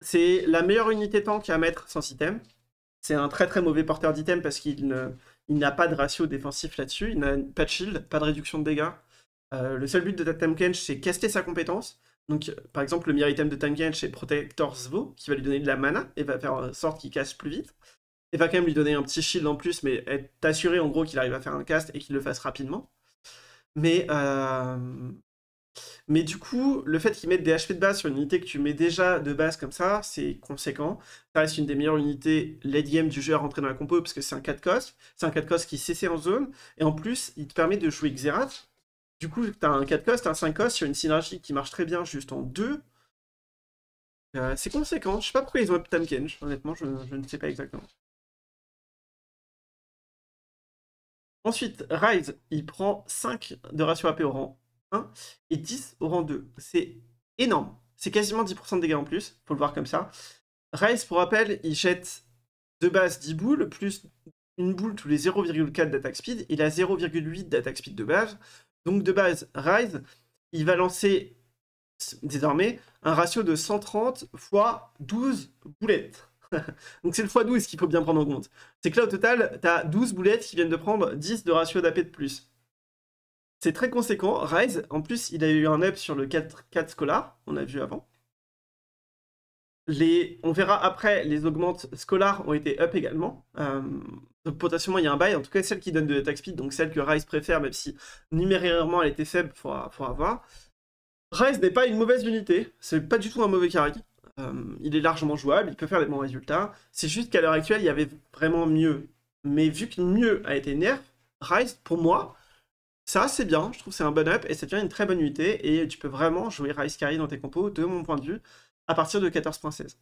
c'est la meilleure unité tank à mettre sans item. C'est un très très mauvais porteur d'item parce qu'il il n'a pas de ratio défensif là-dessus. Il n'a pas de shield, pas de réduction de dégâts. Euh, le seul but de est c'est caster sa compétence. Donc, par exemple, le meilleur item de Kench c'est Protector's Svo, qui va lui donner de la mana et va faire en sorte qu'il casse plus vite. Et va quand même lui donner un petit shield en plus, mais être assuré en gros qu'il arrive à faire un cast et qu'il le fasse rapidement. Mais euh, mais du coup, le fait qu'ils mettent des HP de base sur une unité que tu mets déjà de base comme ça, c'est conséquent. Ça reste une des meilleures unités late game du jeu à rentrer dans la compo parce que c'est un 4 cost. C'est un 4 cost qui cessait en zone. Et en plus, il te permet de jouer Xerath. Du coup, tu as un 4 cost, un 5 cost sur une synergie qui marche très bien juste en 2. Euh, c'est conséquent. Je sais pas pourquoi ils ont up Tamkenge, Honnêtement, je, je ne sais pas exactement. Ensuite, Rise, il prend 5 de ratio AP au rang et 10 au rang 2. C'est énorme. C'est quasiment 10% de dégâts en plus, faut le voir comme ça. Rise pour rappel, il jette de base 10 boules, plus une boule tous les 0,4 d'attaque speed, il a 0,8 d'attaque speed de base. Donc de base, Rise, il va lancer désormais un ratio de 130 x 12 boulettes. Donc c'est le x12 qu'il faut bien prendre en compte. C'est que là au total, tu as 12 boulettes qui viennent de prendre 10 de ratio d'AP de plus. C'est très conséquent. Rise, en plus, il a eu un up sur le 4-4 on a vu avant. Les, on verra après, les augmentes Scholar ont été up également. Euh, donc potentiellement, il y a un bail. En tout cas, celle qui donne de l'attaque speed, donc celle que Rise préfère, même si numérairement elle était faible, il faudra, voir. Rise n'est pas une mauvaise unité, Ce n'est pas du tout un mauvais carry. Euh, il est largement jouable, il peut faire des bons résultats. C'est juste qu'à l'heure actuelle, il y avait vraiment mieux. Mais vu que mieux a été nerf, Rise, pour moi, ça, c'est bien, je trouve c'est un bon up et ça devient une très bonne unité et tu peux vraiment jouer Rice Carry dans tes compos, de mon point de vue, à partir de 14.16.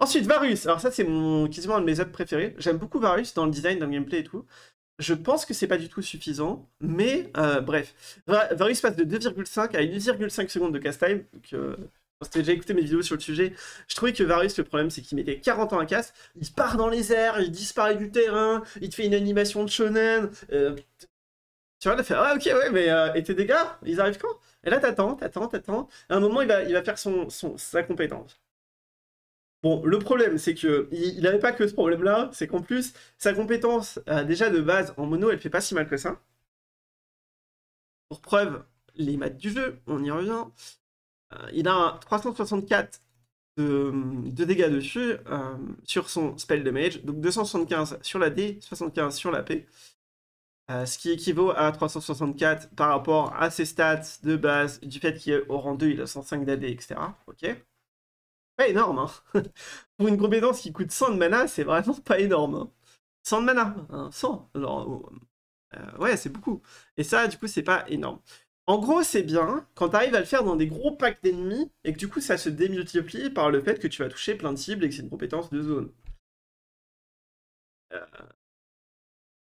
Ensuite, Varus. Alors ça, c'est mon, quasiment un de mes ups préférés. J'aime beaucoup Varus dans le design, dans le gameplay et tout. Je pense que c'est pas du tout suffisant, mais euh, bref. Varus passe de 2,5 à 1,5 secondes de cast time, donc... Euh j'ai déjà écouté mes vidéos sur le sujet, je trouvais que Varus, le problème, c'est qu'il mettait 40 ans à casse, il part dans les airs, il disparaît du terrain, il te fait une animation de shonen, euh, tu vois, elle Ah, ok, ouais, mais euh, et tes dégâts, ils arrivent quand Et là, t'attends, t'attends, t'attends. À un moment, il va, il faire son, sa compétence. Bon, le problème, c'est que il n'avait pas que ce problème-là, c'est qu'en plus, sa compétence, euh, déjà de base, en mono, elle fait pas si mal que ça. Pour preuve, les maths du jeu, on y revient. Euh, il a 364 de, dégâts dessus sur son spell de mage, donc 275 sur la D, 75 sur la P. Euh, ce qui équivaut à 364 par rapport à ses stats de base, du fait qu'il est au rang 2, il a 105 d'AD, etc. Ok Pas énorme, hein. Pour une compétence qui coûte 100 de mana, c'est vraiment pas énorme. 100 hein. de mana, hein 100 euh, Ouais, c'est beaucoup. Et ça, du coup, c'est pas énorme. En gros, c'est bien quand tu arrives à le faire dans des gros packs d'ennemis et que du coup, ça se démultiplie par le fait que tu vas toucher plein de cibles et que c'est une compétence de zone. Euh,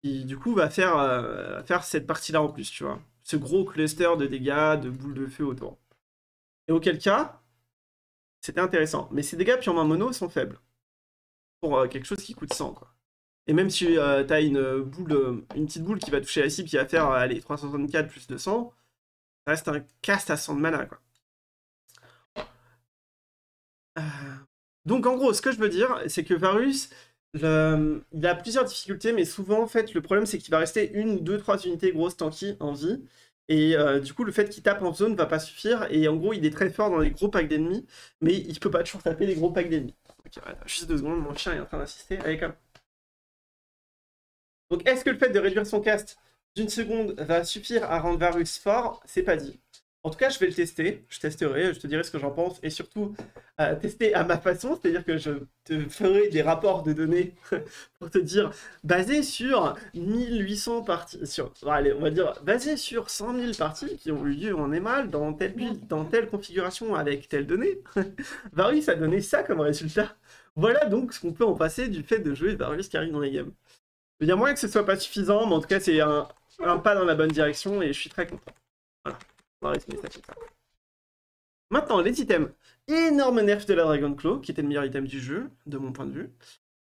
du coup va faire, euh, faire cette partie-là en plus, tu vois. Ce gros cluster de dégâts, de boules de feu autour. Et auquel cas, c'était intéressant. Mais ces dégâts puis main mono sont faibles. Pour euh, quelque chose qui coûte 100, quoi. Et même si tu euh, t'as une boule, une petite boule qui va toucher la cible, qui va faire, allez, 334 plus 200, ça reste un cast à 100 de mana, quoi. Donc en gros, ce que je veux dire, c'est que Varus, il a plusieurs difficultés, mais souvent, en fait, le problème, c'est qu'il va rester une, deux, trois unités grosses tanky en vie. Et euh, du coup, le fait qu'il tape en zone va pas suffire. Et en gros, il est très fort dans les gros packs d'ennemis, mais il peut pas toujours taper les gros packs d'ennemis. Ok, euh, voilà. Juste deux secondes, mon chien est en train d'assister. Allez, comme. Donc, est-ce que le fait de réduire son cast d'une seconde va suffire à rendre Varus fort C'est pas dit. En tout cas, je vais le tester. Je testerai, je te dirai ce que j'en pense. Et surtout, euh, tester à ma façon, c'est-à-dire que je te ferai des rapports de données pour te dire, basé sur 1800 parties, sur, on va dire, basé sur 100 000 parties qui ont eu lieu en EMAL dans telle dans telle configuration avec telle donnée, Varus a donné ça comme résultat. Voilà donc ce qu'on peut en passer du fait de jouer Varus qui arrive dans les games. Il y a moins que ce soit pas suffisant, mais en tout cas, c'est un pas dans la bonne direction et je suis très content. Maintenant, les items. Énorme nerf de la Dragon Claw, qui était le meilleur item du jeu, de mon point de vue.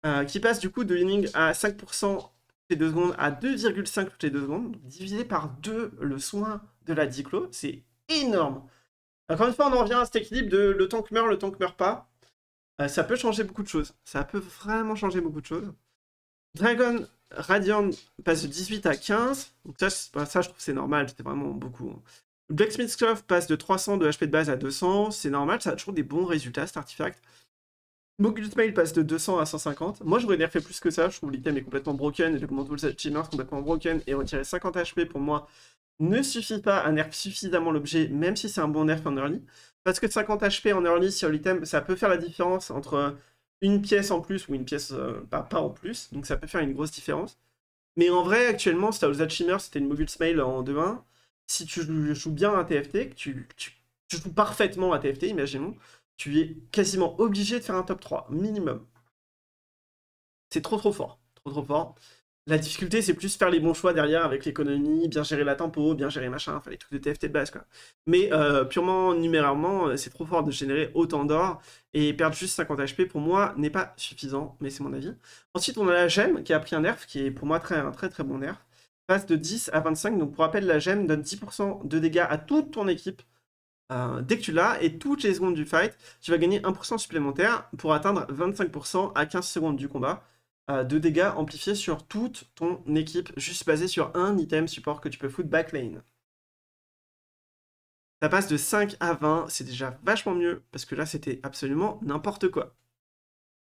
Euh, qui passe du coup de winning à 5% toutes les 2 secondes à 2,5 toutes les deux secondes, divisé par 2 le soin de la Diclo, c'est énorme. Encore une fois, on en revient à cet équilibre de le tank meurt, le tank meurt pas. Euh, ça peut changer beaucoup de choses. Ça peut vraiment changer beaucoup de choses. Dragon Radiant passe de 18 à 15. Donc ça, ça je trouve c'est normal, c'était vraiment beaucoup. Hein. Blacksmith's passe de 300 de HP de base à 200, c'est normal, ça a toujours des bons résultats cet Artifact. Mogul's Mail passe de 200 à 150. Moi, j'aurais nerfé plus que ça. Je trouve l'item est complètement broken. Et le command Tools est complètement broken. Et retirer 50 HP, pour moi, ne suffit pas à nerf suffisamment l'objet, même si c'est un bon nerf en early. Parce que 50 HP en early sur l'item, ça peut faire la différence entre une pièce en plus ou une pièce euh, pas, en plus. Donc ça peut faire une grosse différence. Mais en vrai, actuellement, Stalls Shimmer, c'était une Mogul's Mail en 2-1 si tu joues bien à TFT, que tu, joues parfaitement à TFT, imaginons, tu es quasiment obligé de faire un top 3, minimum. C'est trop trop fort, trop trop fort. La difficulté, c'est plus faire les bons choix derrière avec l'économie, bien gérer la tempo, bien gérer machin, enfin les trucs de TFT de base quoi. Mais euh, purement numérairement, euh, c'est trop fort de générer autant d'or et perdre juste 50 HP pour moi n'est pas suffisant, mais c'est mon avis. Ensuite, on a la gemme qui a pris un nerf qui est pour moi très, un très très bon nerf passe de 10 à 25. Donc pour rappel, la gemme donne 10% de dégâts à toute ton équipe euh, dès que tu l'as. Et toutes les secondes du fight, tu vas gagner 1% supplémentaire pour atteindre 25% à 15 secondes du combat euh, de dégâts amplifiés sur toute ton équipe, juste basé sur un item support que tu peux foutre backlane. Ça passe de 5 à 20, c'est déjà vachement mieux, parce que là c'était absolument n'importe quoi.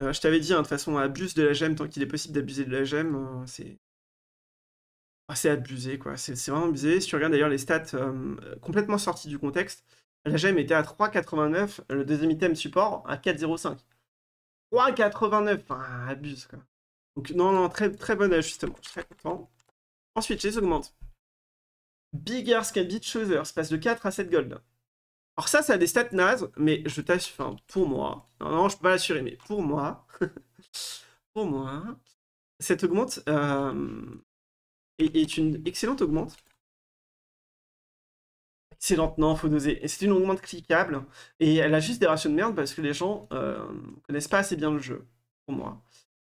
Euh, je t'avais dit, hein, de toute façon, abuse de la gemme tant qu'il est possible d'abuser de la gemme, hein, c'est c'est abusé, quoi. C'est vraiment abusé. Si tu regardes d'ailleurs les stats euh, complètement sorties du contexte, la gemme était à 3,89, le deuxième item support à 4,05. 3,89, enfin, abuse, quoi. Donc, non, non, très, très bon ajustement, je suis très content. Ensuite, les augmente. Bigger Scabby Chooser se passe de 4 à 7 gold. Alors ça, ça a des stats nazes, mais je t'assure, enfin, pour moi, non, non, je peux pas l'assurer, mais pour moi, pour moi, cette augmente, euh, est, est une excellente augmente. Excellente, non, faut doser. c'est une augmente cliquable. Et elle a juste des rations de merde parce que les gens ne euh, connaissent pas assez bien le jeu, pour moi.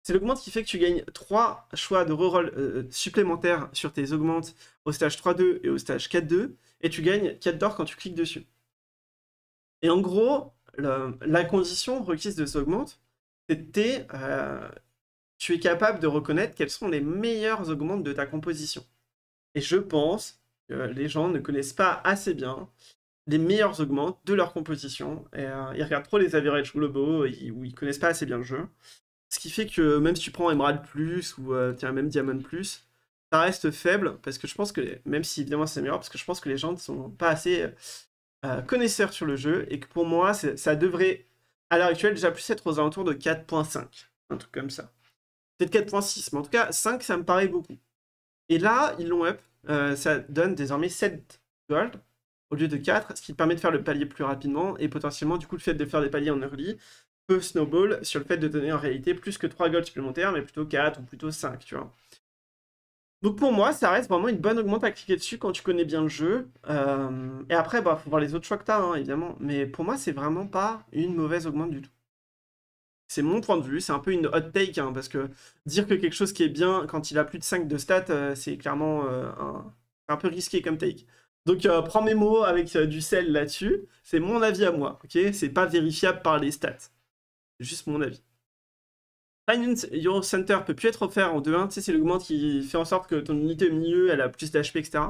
C'est l'augmente qui fait que tu gagnes 3 choix de reroll euh, euh, supplémentaires sur tes augmentes au stage 3-2 et au stage 4-2, et tu gagnes 4 d'or quand tu cliques dessus. Et en gros, la condition requise de cette augmente, de euh, tu es capable de reconnaître quelles sont les meilleurs augmentes de ta composition. Et je pense que les gens ne connaissent pas assez bien les meilleurs augmentes de leur composition. Et, euh, ils regardent trop les average globaux, ou ils connaissent pas assez bien le jeu. Ce qui fait que même si tu prends Emerald plus ou euh, tiens, même Diamond plus, ça reste faible parce que je pense que même si Diamond c'est meilleur, parce que je pense que les gens ne sont pas assez euh, connaisseurs sur le jeu et que pour moi ça devrait à l'heure actuelle déjà plus être aux alentours de 4.5, un truc comme ça. 4.6, mais en tout cas, 5, ça me paraît beaucoup. Et là, ils l'ont up. Euh, ça donne désormais 7 gold au lieu de 4, ce qui permet de faire le palier plus rapidement. Et potentiellement, du coup, le fait de faire des paliers en early peut snowball sur le fait de donner en réalité plus que 3 gold supplémentaires, mais plutôt 4 ou plutôt 5, tu vois. Donc pour moi, ça reste vraiment une bonne augmente à cliquer dessus quand tu connais bien le jeu. Euh, et après, bah, faut voir les autres choix que hein, évidemment. Mais pour moi, c'est vraiment pas une mauvaise augmente du tout c'est mon point de vue, c'est un peu une hot take, hein, parce que dire que quelque chose qui est bien quand il a plus de 5 de stats, euh, c'est clairement euh, un, peu risqué comme take. Donc euh, prends mes mots avec du sel là-dessus, c'est mon avis à moi, ok C'est pas vérifiable par les stats, c'est juste mon avis. Finance Euro Center peut plus être offert en 2-1, tu sais, c'est l'augment qui fait en sorte que ton unité au milieu, elle a plus d'HP, etc.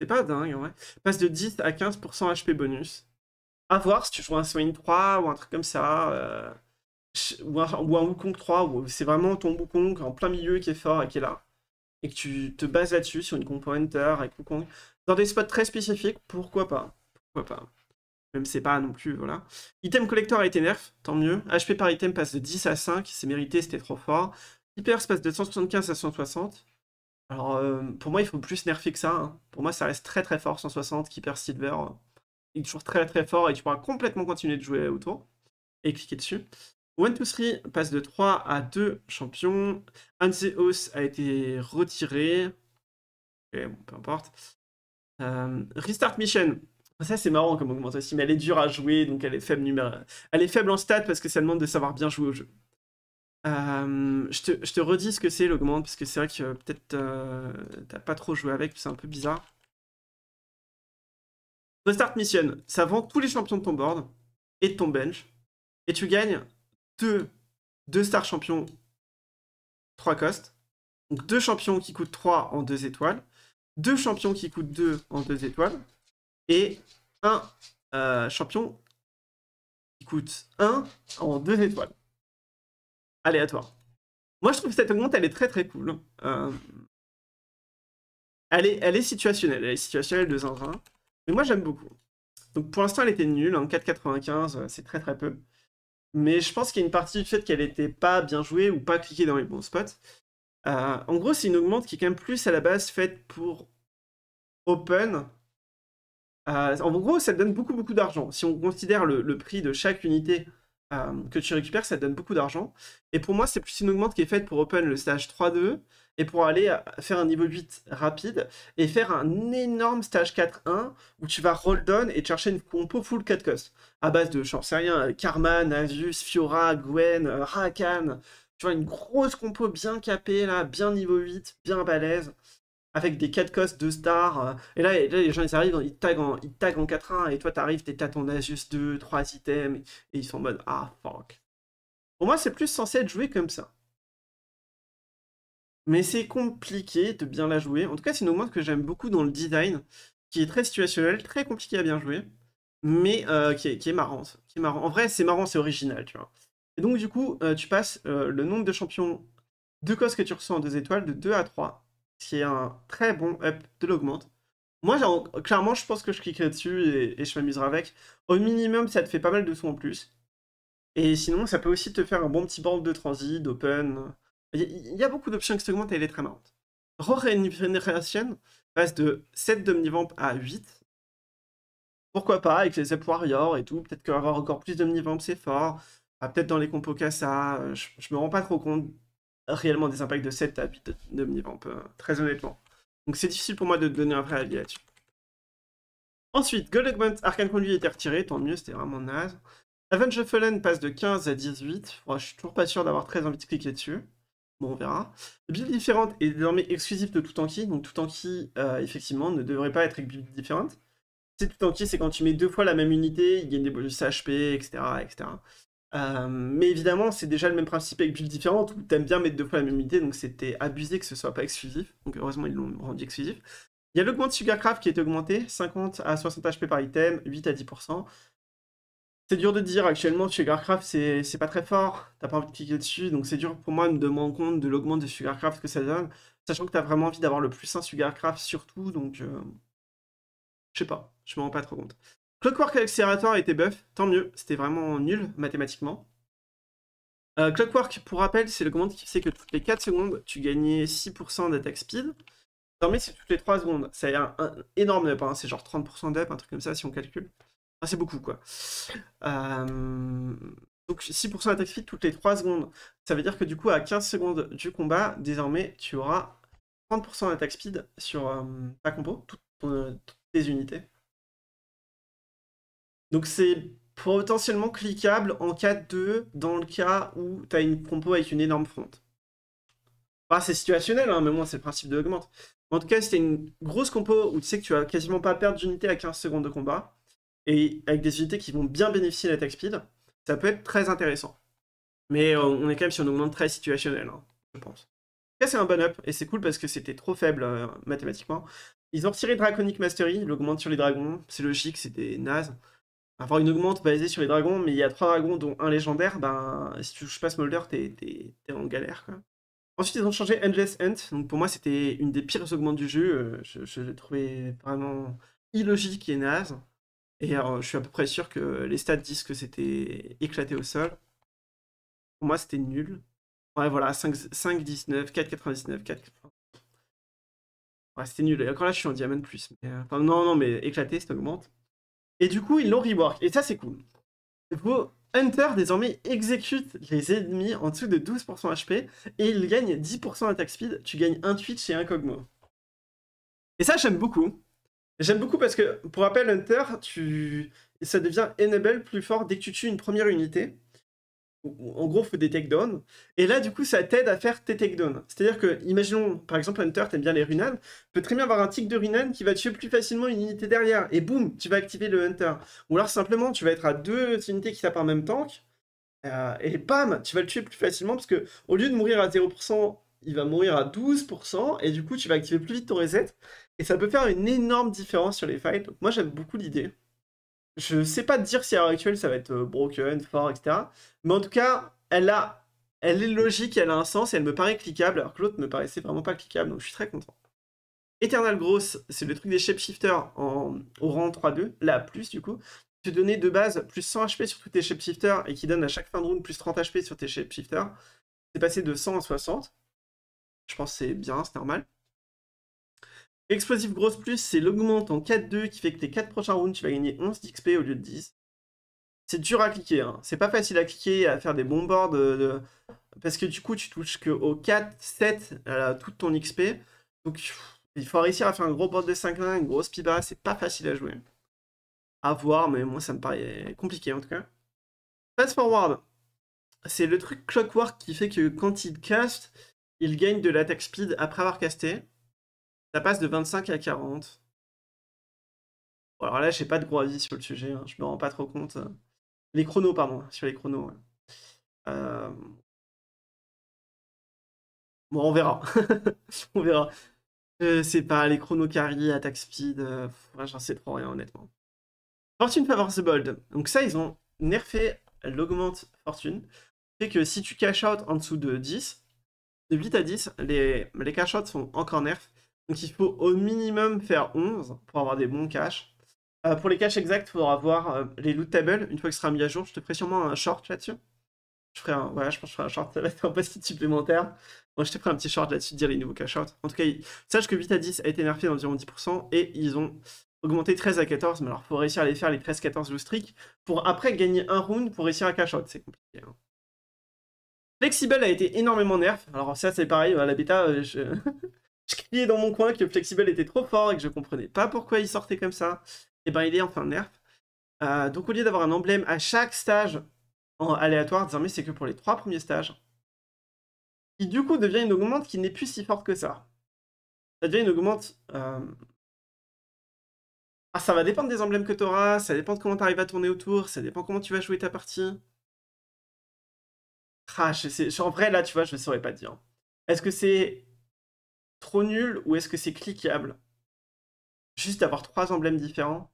C'est pas dingue, ouais. Passe de 10 à 15% HP bonus. A voir si tu joues un Swing 3 ou un truc comme ça ou un, Wukong 3, où c'est vraiment ton Wukong en plein milieu qui est fort et qui est là, et que tu te bases là-dessus sur une Componenter euh, avec Wukong, dans des spots très spécifiques, pourquoi pas Pourquoi pas Même c'est pas non plus, voilà. Item Collector a été nerf, tant mieux. HP par item passe de 10 à 5, c'est mérité, c'était trop fort. Hyper passe de 175 à 160. Alors, euh, pour moi, il faut plus nerfer que ça. Hein. Pour moi, ça reste très très fort, 160, Hyper Silver. il est toujours très très fort et tu pourras complètement continuer de jouer autour et cliquer dessus. 1 2 3 passe de 3 à 2 champions. Anseos a été retiré. bon, peu importe. Euh, restart Mission. Ça, c'est marrant comme augmentation, mais elle est dure à jouer, donc elle est faible, elle est faible en stats parce que ça demande de savoir bien jouer au jeu. Euh, je, te, redis ce que c'est l'augmente, parce que c'est vrai que euh, peut-être t'as pas trop joué avec, c'est un peu bizarre. Restart Mission, ça vend tous les champions de ton board et de ton bench, et tu gagnes 2, deux stars champions, 3 costes. Donc 2 champions qui coûtent 3 en 2 étoiles, 2 champions qui coûtent 2 en 2 étoiles, et 1 euh, champion qui coûte 1 en 2 étoiles. Aléatoire. Moi je trouve cette augmente elle est très très cool. Euh, elle, est, situationnelle, elle est situationnelle de 1 Mais moi j'aime beaucoup. Donc pour l'instant elle était nulle, hein, 4,95 euh, c'est très très peu. Mais je pense qu'il y a une partie du fait qu'elle n'était pas bien jouée ou pas cliquée dans les bons spots. Euh, en gros, c'est une augmente qui est quand même plus à la base faite pour open. Euh, en gros, ça donne beaucoup, beaucoup d'argent. Si on considère le, prix de chaque unité euh, que tu récupères, ça donne beaucoup d'argent. Et pour moi, c'est plus une augmente qui est faite pour open le stage 3-2 et pour aller euh, faire un niveau 8 rapide et faire un énorme stage 4-1 où tu vas roll down et chercher une compo full 4 cost à base de, j'en sais rien, euh, Karma, Avius, Fiora, Gwen, euh, Rakan. Tu vois, une grosse compo bien capée là, bien niveau 8, bien balèze. Avec des 4 cost de stars. Et là, les gens ils arrivent, ils taguent en, ils en 4-1 et toi t'arrives, t'as ton Nasus 2, 3 items et ils sont en mode ah fuck. Pour moi, c'est plus censé être joué comme ça. Mais c'est compliqué de bien la jouer. En tout cas, c'est une augmente que j'aime beaucoup dans le design, qui est très situationnel, très compliqué à bien jouer, mais euh, qui, est, marrant. En vrai, c'est marrant, c'est original, tu vois. Et donc, du coup, euh, tu passes euh, le nombre de champions de cause que tu reçois en deux étoiles de 2 à 3, ce qui est un très bon up de l'augmente. Moi, clairement, je pense que je cliquerai dessus et, je m'amuserai avec. Au minimum, ça te fait pas mal de sous en plus. Et sinon, ça peut aussi te faire un bon petit board de transit, d'open, il y a beaucoup d'options qui s'augmentent et elle est très marrante. Roar Regeneration passe de 7 Domnivamp à 8. Pourquoi pas, avec les Ep Warrior et tout, peut-être qu'avoir encore plus de mini-vamp c'est fort. Ah, peut-être dans les compos Kassa, euh, je, je, me rends pas trop compte réellement des impacts de 7 à 8 Domnivamp, euh, très honnêtement. Donc c'est difficile pour moi de donner un vrai avis là-dessus. Ensuite, Gold Augment Arcane Conduit était retiré, tant mieux, c'était vraiment naze. Avenge of Fallen passe de 15 à 18, je suis toujours pas sûr d'avoir très envie de cliquer dessus bon, on verra. Build différente est désormais exclusif de tout donc tout euh, effectivement, ne devrait pas être avec build différente. C'est tout c'est quand tu mets deux fois la même unité, il gagne des bonus HP, etc. etc. mais évidemment, c'est déjà le même principe avec build différente, où t'aimes bien mettre deux fois la même unité, donc c'était abusé que ce soit pas exclusif. Donc heureusement, ils l'ont rendu exclusif. Il y a l'augment de Sugarcraft qui est augmenté, 50 à 60 HP par item, 8 à 10%. C'est dur de dire actuellement, Sugarcraft c'est c'est pas très fort, t'as pas envie de cliquer dessus, donc c'est dur pour moi de me rendre compte de l'augment de Sugarcraft que ça donne, sachant que t'as vraiment envie d'avoir le plus sain Sugarcraft surtout, donc euh, je sais pas, je me rends pas trop compte. Clockwork Accelerator était buff, tant mieux, c'était vraiment nul mathématiquement. Euh, Clockwork, pour rappel, c'est l'augment qui fait que toutes les 4 secondes, tu gagnais 6% d'attaque speed. mais c'est toutes les 3 secondes. C'est un, un, énorme up, hein, c'est genre 30% d'up, un truc comme ça si on calcule c'est beaucoup quoi. Euh, donc 6% d'attaque speed toutes les 3 secondes. Ça veut dire que du coup à 15 secondes du combat, désormais tu auras 30% d'attaque speed sur euh, ta compo, euh, toutes, tes unités. Donc c'est potentiellement cliquable en cas de... dans le cas où tu as une compo avec une énorme front. c'est situationnel, hein, mais moi c'est le principe de augmente. En tout cas, si une grosse compo où tu sais que tu vas quasiment pas perdre d'unité à 15 secondes de combat, et avec des unités qui vont bien bénéficier de l'attaque speed, ça peut être très intéressant. Mais euh, on est quand même sur une augmente très situationnelle, hein, je pense. En c'est un bon up, et c'est cool parce que c'était trop faible euh, mathématiquement. Ils ont retiré Draconic Mastery, l'augmente sur les dragons, c'est logique, c'était naze. Avoir une augmente basée sur les dragons, mais il y a trois dragons dont un légendaire, ben si tu touches pas Smolder, t'es en galère quoi. Ensuite, ils ont changé Endless Hunt, donc pour moi c'était une des pires augmentes du jeu, euh, je, je l'ai trouvé vraiment illogique et naze. Et je suis à peu près sûr que les stats disent que c'était éclaté au sol. Pour moi, c'était nul. Ouais, voilà, 5,19, 4, 4,99. Ouais, c'était nul. Et encore là, je suis en diamant plus. Euh, non, non, mais éclaté, ça augmente. Et du coup, ils l'ont rework. Et ça, c'est cool. Vos Hunter, désormais, exécute les ennemis en dessous de 12% HP. Et il gagne 10% attack speed. Tu gagnes un Twitch et un cogmo. Et ça, j'aime beaucoup. J'aime beaucoup parce que, pour rappel, Hunter, ça devient Enable plus fort dès que tu tues une première unité. En gros, faut des takedowns. Et là, du coup, ça t'aide à faire tes takedowns. C'est-à-dire que, imaginons, par exemple, Hunter, t'aimes bien les tu peux très bien avoir un tick de Runan qui va tuer plus facilement une unité derrière. Et boum, tu vas activer le Hunter. Ou alors, simplement, tu vas être à deux unités qui tapent en même tank. Euh, et bam, tu vas le tuer plus facilement parce que, au lieu de mourir à 0%, il va mourir à 12%. Et du coup, tu vas activer plus vite ton reset. Et ça peut faire une énorme différence sur les fights. Donc moi j'aime beaucoup l'idée. Je sais pas dire si à l'heure actuelle ça va être euh, broken, fort, etc. Mais en tout cas, elle a, elle est logique, elle a un sens et elle me paraît cliquable, alors que l'autre me paraissait vraiment pas cliquable, donc je suis très content. Eternal Gross, c'est le truc des shapeshifters en, au rang 3-2, là plus du coup. Te donner de base plus 100 HP sur tous tes shapeshifters et qui donne à chaque fin de round plus 30 HP sur tes shapeshifters. C'est passé de 100 à 60. Je pense que c'est bien, c'est normal. Explosif grosse plus, c'est l'augmente en 4-2 qui fait que tes 4 prochains rounds, tu vas gagner 11 d'XP au lieu de 10. C'est dur à cliquer, hein. c'est pas facile à cliquer, à faire des bons boards, euh, de, parce que du coup tu touches que au 4, 7, à toute ton XP. Donc il faut réussir à faire un gros board de 5-1, une grosse piba, c'est pas facile à jouer. À voir, mais moi ça me paraît compliqué en tout cas. Fast forward, c'est le truc clockwork qui fait que quand il cast il gagne de l'attaque speed après avoir casté. Ça passe de 25 à 40. alors là, je n'ai pas de gros avis sur le sujet, hein. je me rends pas trop compte. Euh. Les chronos, pardon, hein, sur les chronos. Euh, bon, on verra. on verra. Je sais pas, les chronos carry, attack speed, euh... j'en sais trop rien, honnêtement. Fortune favorable. bold. Donc ça, ils ont nerfé l'augmente fortune. Fait que si tu cash out en dessous de 10, de 8 à 10, les, les cash out sont encore nerfs. Donc il faut au minimum faire 11 pour avoir des bons caches. Euh, pour les caches exacts, il faudra voir euh, les loot tables. Une fois que ce sera mis à jour, je te ferai sûrement un short là-dessus. Je ferai un, ouais, je pense que je ferai un short, ça dessus être un supplémentaire. Moi, je te ferai un petit short là-dessus, dire les nouveaux cash out. En tout cas, sache que 8 à 10 a été nerfé d'environ 10% et ils ont augmenté 13 à 14. Mais alors, il faut réussir à les faire les 13, 14 loot streak pour après gagner un round pour réussir à cash out. C'est compliqué. Hein. Flexible a été énormément nerf. Alors, ça, c'est pareil, la bêta, euh, je... Je criais dans mon coin que le Flexible était trop fort et que je comprenais pas pourquoi il sortait comme ça. Et eh ben il est enfin nerf. Euh, donc au lieu d'avoir un emblème à chaque stage en aléatoire, désormais c'est que pour les trois premiers stages. Qui du coup devient une augmente qui n'est plus si forte que ça. Ça devient une augmente. Euh... Ah, ça va dépendre des emblèmes que tu auras, ça dépend de comment tu arrives à tourner autour, ça dépend comment tu vas jouer ta partie. Ah, je en vrai là, tu vois, je ne saurais pas dire. Est-ce que c'est trop nul ou est-ce que c'est cliquable Juste d'avoir trois emblèmes différents.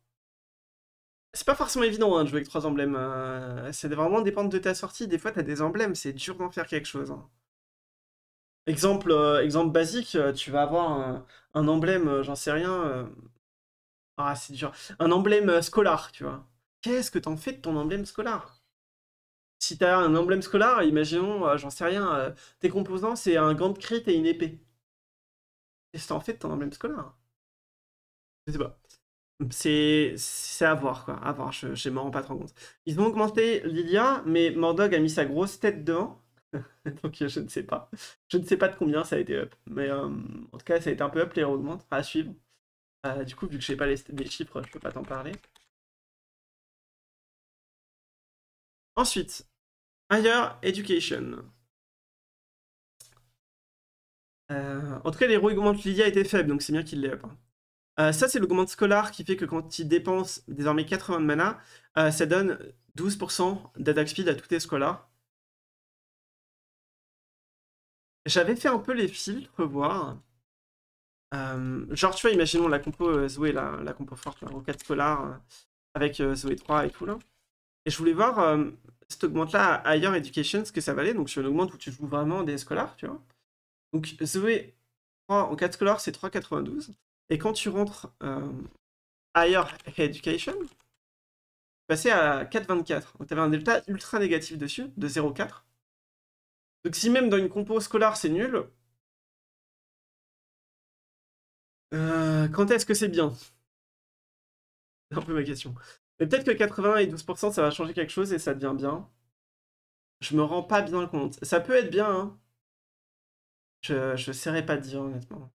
C'est pas forcément évident hein, de jouer avec trois emblèmes. C'est euh, ça vraiment dépendre de ta sortie. Des fois, t'as des emblèmes, c'est dur d'en faire quelque chose. Hein. Exemple, euh, exemple basique, euh, tu vas avoir un, emblème, j'en sais rien. Ah, c'est dur. Un emblème scolaire, tu vois. Qu'est-ce que t'en fais de ton emblème scolaire Si t'as un emblème scolaire, imaginons, j'en sais rien, tes composants, c'est un gant de crit et une épée c'est en fait ton emblème scolaire. Je sais pas. C'est, c'est à voir, quoi. À voir, je, m'en rends pas trop compte. Ils ont augmenté Lilia, mais Mordog a mis sa grosse tête devant. Donc euh, je ne sais pas. Je ne sais pas de combien ça a été up. Mais euh, en tout cas, ça a été un peu up, les augmente à suivre. Euh, du coup, vu que je n'ai pas les, chiffres, je peux pas t'en parler. Ensuite, Higher Education. Euh, en tout cas, l'héros augmente Lydia était faible, donc c'est bien qu'il l'ait pas. Hein. Euh, ça, c'est l'augmente scolaire qui fait que quand il dépense désormais 80 de mana, euh, ça donne 12% d'attack speed à tous tes scolars. J'avais fait un peu les filtres, voir. genre, tu vois, imaginons la compo Zoé, la, la, compo forte, la roquette scolar, avec Zoé 3 et tout là. Et je voulais voir cette augmente-là à Higher Education, ce que ça valait. Donc, je l'augmente où tu joues vraiment des scolars, tu vois. Donc Zoé 3 en 4 scolaire, c'est 3,92. Et quand tu rentres euh, Higher Education, tu passais à 4,24. Donc tu avais un delta ultra négatif dessus, de 0,4. Donc si même dans une compo scolaire c'est nul, euh, quand est-ce que c'est bien C'est un peu ma question. Mais peut-être que 80 et 12%, ça va changer quelque chose et ça devient bien. Je me rends pas bien compte. Ça peut être bien, hein. Je ne saurais pas dire, honnêtement.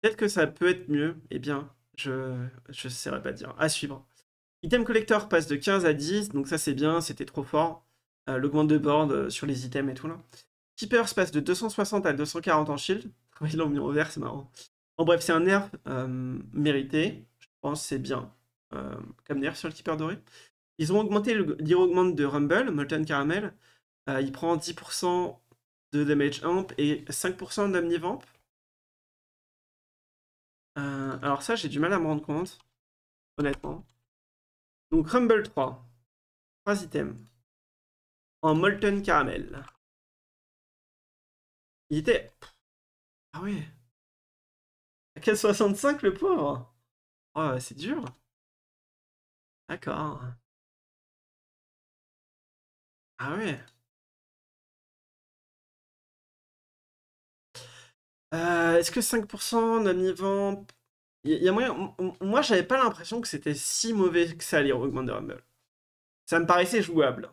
Peut-être que ça peut être mieux. Eh bien, je ne saurais pas dire. À suivre. Item collector passe de 15 à 10, donc ça c'est bien, c'était trop fort. Euh, de board euh, sur les items et tout là. Keepers passe de 260 à 240 en shield. Ils l'ont mis en vert, c'est marrant. En bref, c'est un nerf euh, mérité. Je pense c'est bien euh, comme nerf sur le Keeper doré. Ils ont augmenté l'hero augmente de Rumble, Molten Caramel. il prend 10% de damage amp et 5% d'amnivamp euh, alors ça, j'ai du mal à me rendre compte, honnêtement. Donc Rumble 3, 3 items, en Molten Caramel. Il était... Ah oui À 4,65 le pauvre Oh, c'est dur. D'accord. Ah ouais. Euh, est-ce que 5% d'Amnivamp. Il y a moyen. Moi, j'avais pas l'impression que c'était si mauvais que ça, les de Rumble. Ça me paraissait jouable.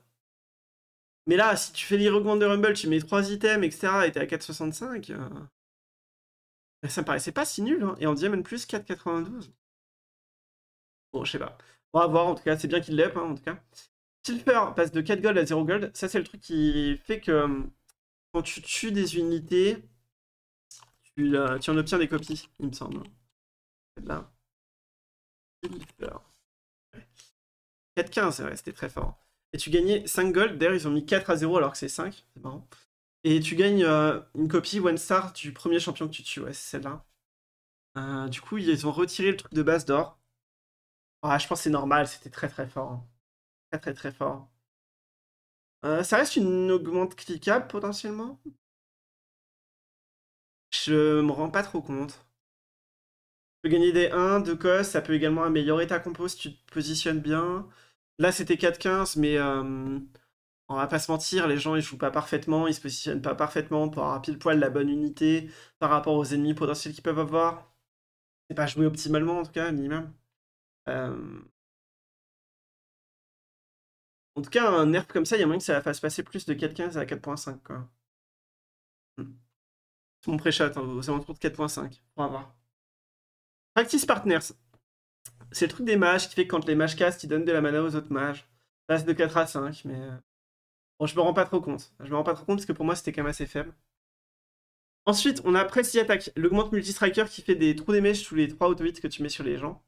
Mais là, si tu fais les de Rumble, tu mets 3 items, etc., et t'es à 4,65. Euh, bah, ça me paraissait pas si nul. Hein. Et en diamant plus, 4,92. Bon, je sais pas. On va voir, en tout cas, c'est bien qu'il l'ait, hein, en tout cas. Silver passe de 4 gold à 0 gold. Ça, c'est le truc qui fait que hum, quand tu tues des unités, euh, tu, en obtiens des copies, il me semble. celle Là. 4-15, c'était très fort. Et tu gagnais 5 gold, d'ailleurs ils ont mis 4 à 0 alors que c'est 5, c'est marrant. Et tu gagnes euh, une copie One Star du premier champion que tu tues, ouais, celle-là. Euh, du coup, ils ont retiré le truc de base d'or. Ah, je pense que c'est normal, c'était très très fort. Hein. Très très très fort. ça reste une augmente cliquable potentiellement je me rends pas trop compte. Tu peux gagner des 1, 2 cos, ça peut également améliorer ta compo si tu te positionnes bien. Là, c'était 4-15, mais euh, on va pas se mentir, les gens ils jouent pas parfaitement, ils se positionnent pas parfaitement pour avoir pile poil la bonne unité par rapport aux ennemis potentiels qu'ils peuvent avoir. C'est pas joué optimalement en tout cas, minimum. Euh, en tout cas, un nerf comme ça, il y a moyen que ça fasse passer plus de 4-15 à 4.5 mon pré-shot hein, aux alentours de 4.5. On va voir. Practice Partners. C'est le truc des mages qui fait que quand les mages cast, ils donnent de la mana aux autres mages. Passe de 4 à 5, mais. Euh, bon, je me rends pas trop compte. Je me rends pas trop compte parce que pour moi, c'était quand même assez faible. Ensuite, on a si Attaque, l'augmente multi-striker qui fait des trous des mèches tous les 3 auto que tu mets sur les gens.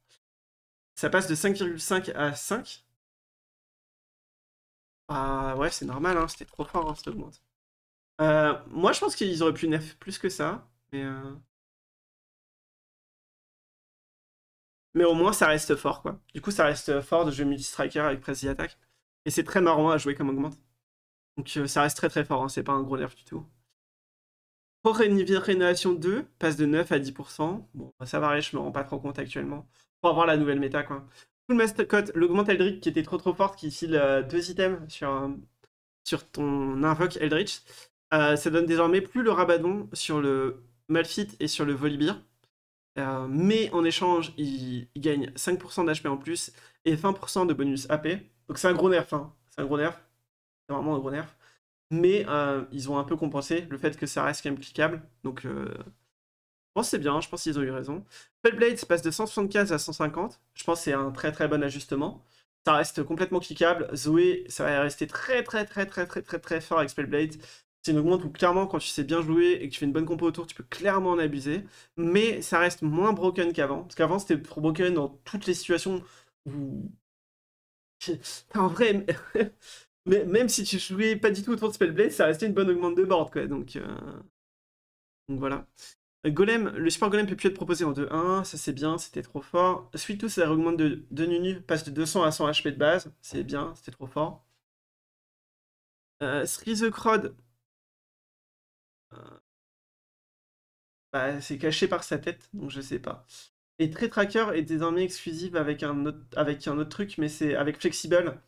Ça passe de 5,5 à 5. Ah ouais, c'est normal, hein, c'était trop fort en hein, cette augmente. Euh, moi, je pense qu'ils auraient pu nerf plus que ça. Mais, euh, mais au moins, ça reste fort, quoi. Du coup, ça reste fort de jouer multi-striker avec press the attack. Et c'est très marrant à jouer comme augmente. Donc, euh, ça reste très très fort, hein, c'est pas un gros nerf du tout. Pour Rénovation 2, passe de 9 à 10%. Bon, bah, ça varie, je me rends pas trop compte actuellement. Pour avoir la nouvelle méta, quoi. Full Mastercode, l'augmente Eldritch qui était trop trop forte, qui file deux items sur, sur ton invoque Eldritch. Euh, ça donne désormais plus le rabadon sur le Malfit et sur le Volibear. Euh, mais en échange, ils gagnent 5% d'HP en plus et 20% de bonus AP. Donc c'est un gros nerf, hein. c'est un gros nerf. C'est vraiment un gros nerf. Mais euh, ils ont un peu compensé le fait que ça reste quand même cliquable. Donc je pense c'est bien, je pense qu'ils ont eu raison. Spellblade passe de 175 à 150. Je pense c'est un très très bon ajustement ça reste complètement cliquable. Zoé, ça va rester très très très très très très très fort avec Spellblade. C'est une augmente où clairement, quand tu sais bien jouer et que tu fais une bonne compo autour, tu peux clairement en abuser. Mais ça reste moins broken qu'avant. Parce qu'avant, c'était broken dans toutes les situations où. en vrai, mais même si tu jouais pas du tout autour de Spellblade, ça restait une bonne augmente de board, quoi. Donc, euh, donc voilà. Golem, le support Golem peut plus être proposé en 2-1, ça c'est bien, c'était trop fort. Suite tout, ça augmente de, de Nunu, passe de 200 à 100 HP de base, c'est bien, c'était trop fort. Euh, the bah, c'est caché par sa tête, donc je sais pas. Et trait Tracker est désormais exclusive avec un autre, avec un autre truc, mais c'est avec Flexible.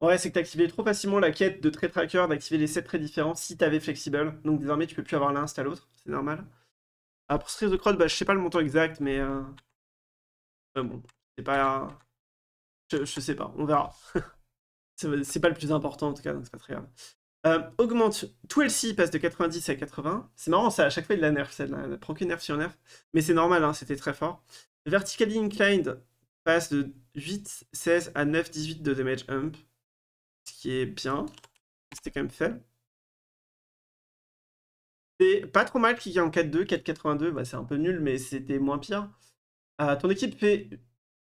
vrai c'est que activé trop facilement la quête de trait Tracker d'activer les 7 traits différents si t'avais Flexible. Donc désormais, tu peux plus avoir l'un c'est à l'autre, c'est normal. Ah, pour Street of bah, je sais pas le montant exact, mais. Euh, bon, c'est pas. Je, je, sais pas, on verra. c'est pas le plus important en tout cas, donc c'est pas très grave. Euh, augmente. Tout LC passe de 90 à 80. C'est marrant, ça, à chaque fois, il la nerf, ça ne prend qu'une nerf sur nerf. Mais c'est normal, hein, c'était très fort. Vertically inclined passe de 8, 16 à 9, 18 de damage hump. Ce qui est bien. C'était quand même faible. C'est pas trop mal qu'il gagne en 4-2, 4-82. Bah, c'est un peu nul, mais c'était moins pire. Euh, ton équipe fait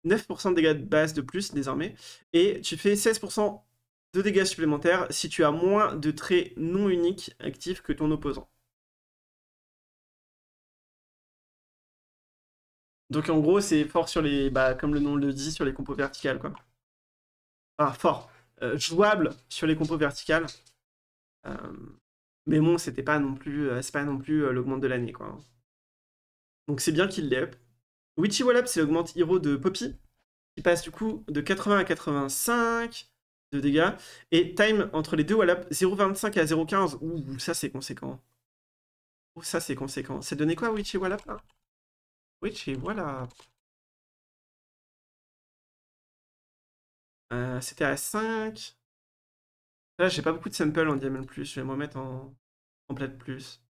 9% de dégâts de base de plus désormais. Et tu fais 16% de dégâts supplémentaires si tu as moins de traits non uniques actifs que ton opposant. Donc en gros, c'est fort sur les, bah, comme le nom le dit, sur les compos verticales. Quoi. Enfin, fort. Euh, jouable sur les compos verticales. Euh, mais bon, c'était pas non plus, euh, pas non plus l'augmente de l'année. quoi. Donc c'est bien qu'il l'ait up. Witchy Wallop, c'est l'augmente hero de Poppy, qui passe du coup de 80 à 85 de dégâts. Et time entre les deux Wallap, 0,25 à 0,15. Ouh, ça c'est conséquent. Oh, ça c'est conséquent. C'est donné quoi, Witch et Wallap là et Wallap. Euh, c'était à 5. Là, j'ai pas beaucoup de sample en Diamond Plus. Je vais me mettre en, en Plate Plus.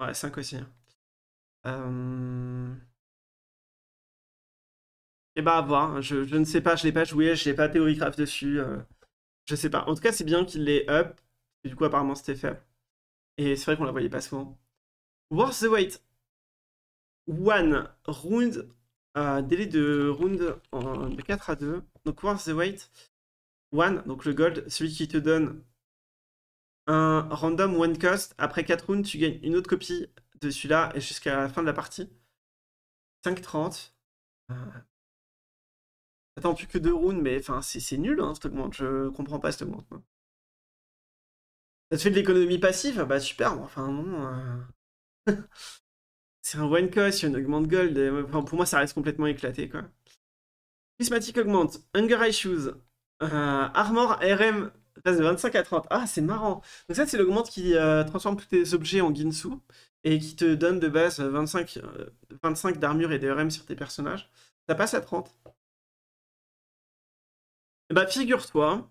Ouais, 5 aussi. Hein. Euh, et eh bah, ben, à voir. Je, ne sais pas, je l'ai pas joué, je n'ai pas Theorycraft dessus. je euh, je sais pas. En tout cas, c'est bien qu'il l'ait up. du coup, apparemment, c'était faible. Et c'est vrai qu'on la voyait pas souvent. Worth the wait. One round. Euh, délai de round en, de 4 à 2. Donc, worth the wait. One, donc le gold, celui qui te donne un random one cost. Après 4 rounds, tu gagnes une autre copie de celui-là et jusqu'à la fin de la partie. 5,30. Attends, plus que deux rounds, mais enfin, c'est nul, hein, cette augmente. Je comprends pas cette augmente. Ça te fait de l'économie passive Bah super, bon, enfin euh, non. c'est un one cost, une augmente gold. Euh, enfin, pour moi, ça reste complètement éclaté, quoi. Prismatic augmente, Hunger shoes, Shoes. Euh, Armor RM de 25 à 30. Ah, c'est marrant. Donc ça, c'est l'augmente qui transforme tous tes objets en Ginsu et qui te donne de base 25, 25 d'armure et de RM sur tes personnages. Ça passe à 30. Bah figure-toi,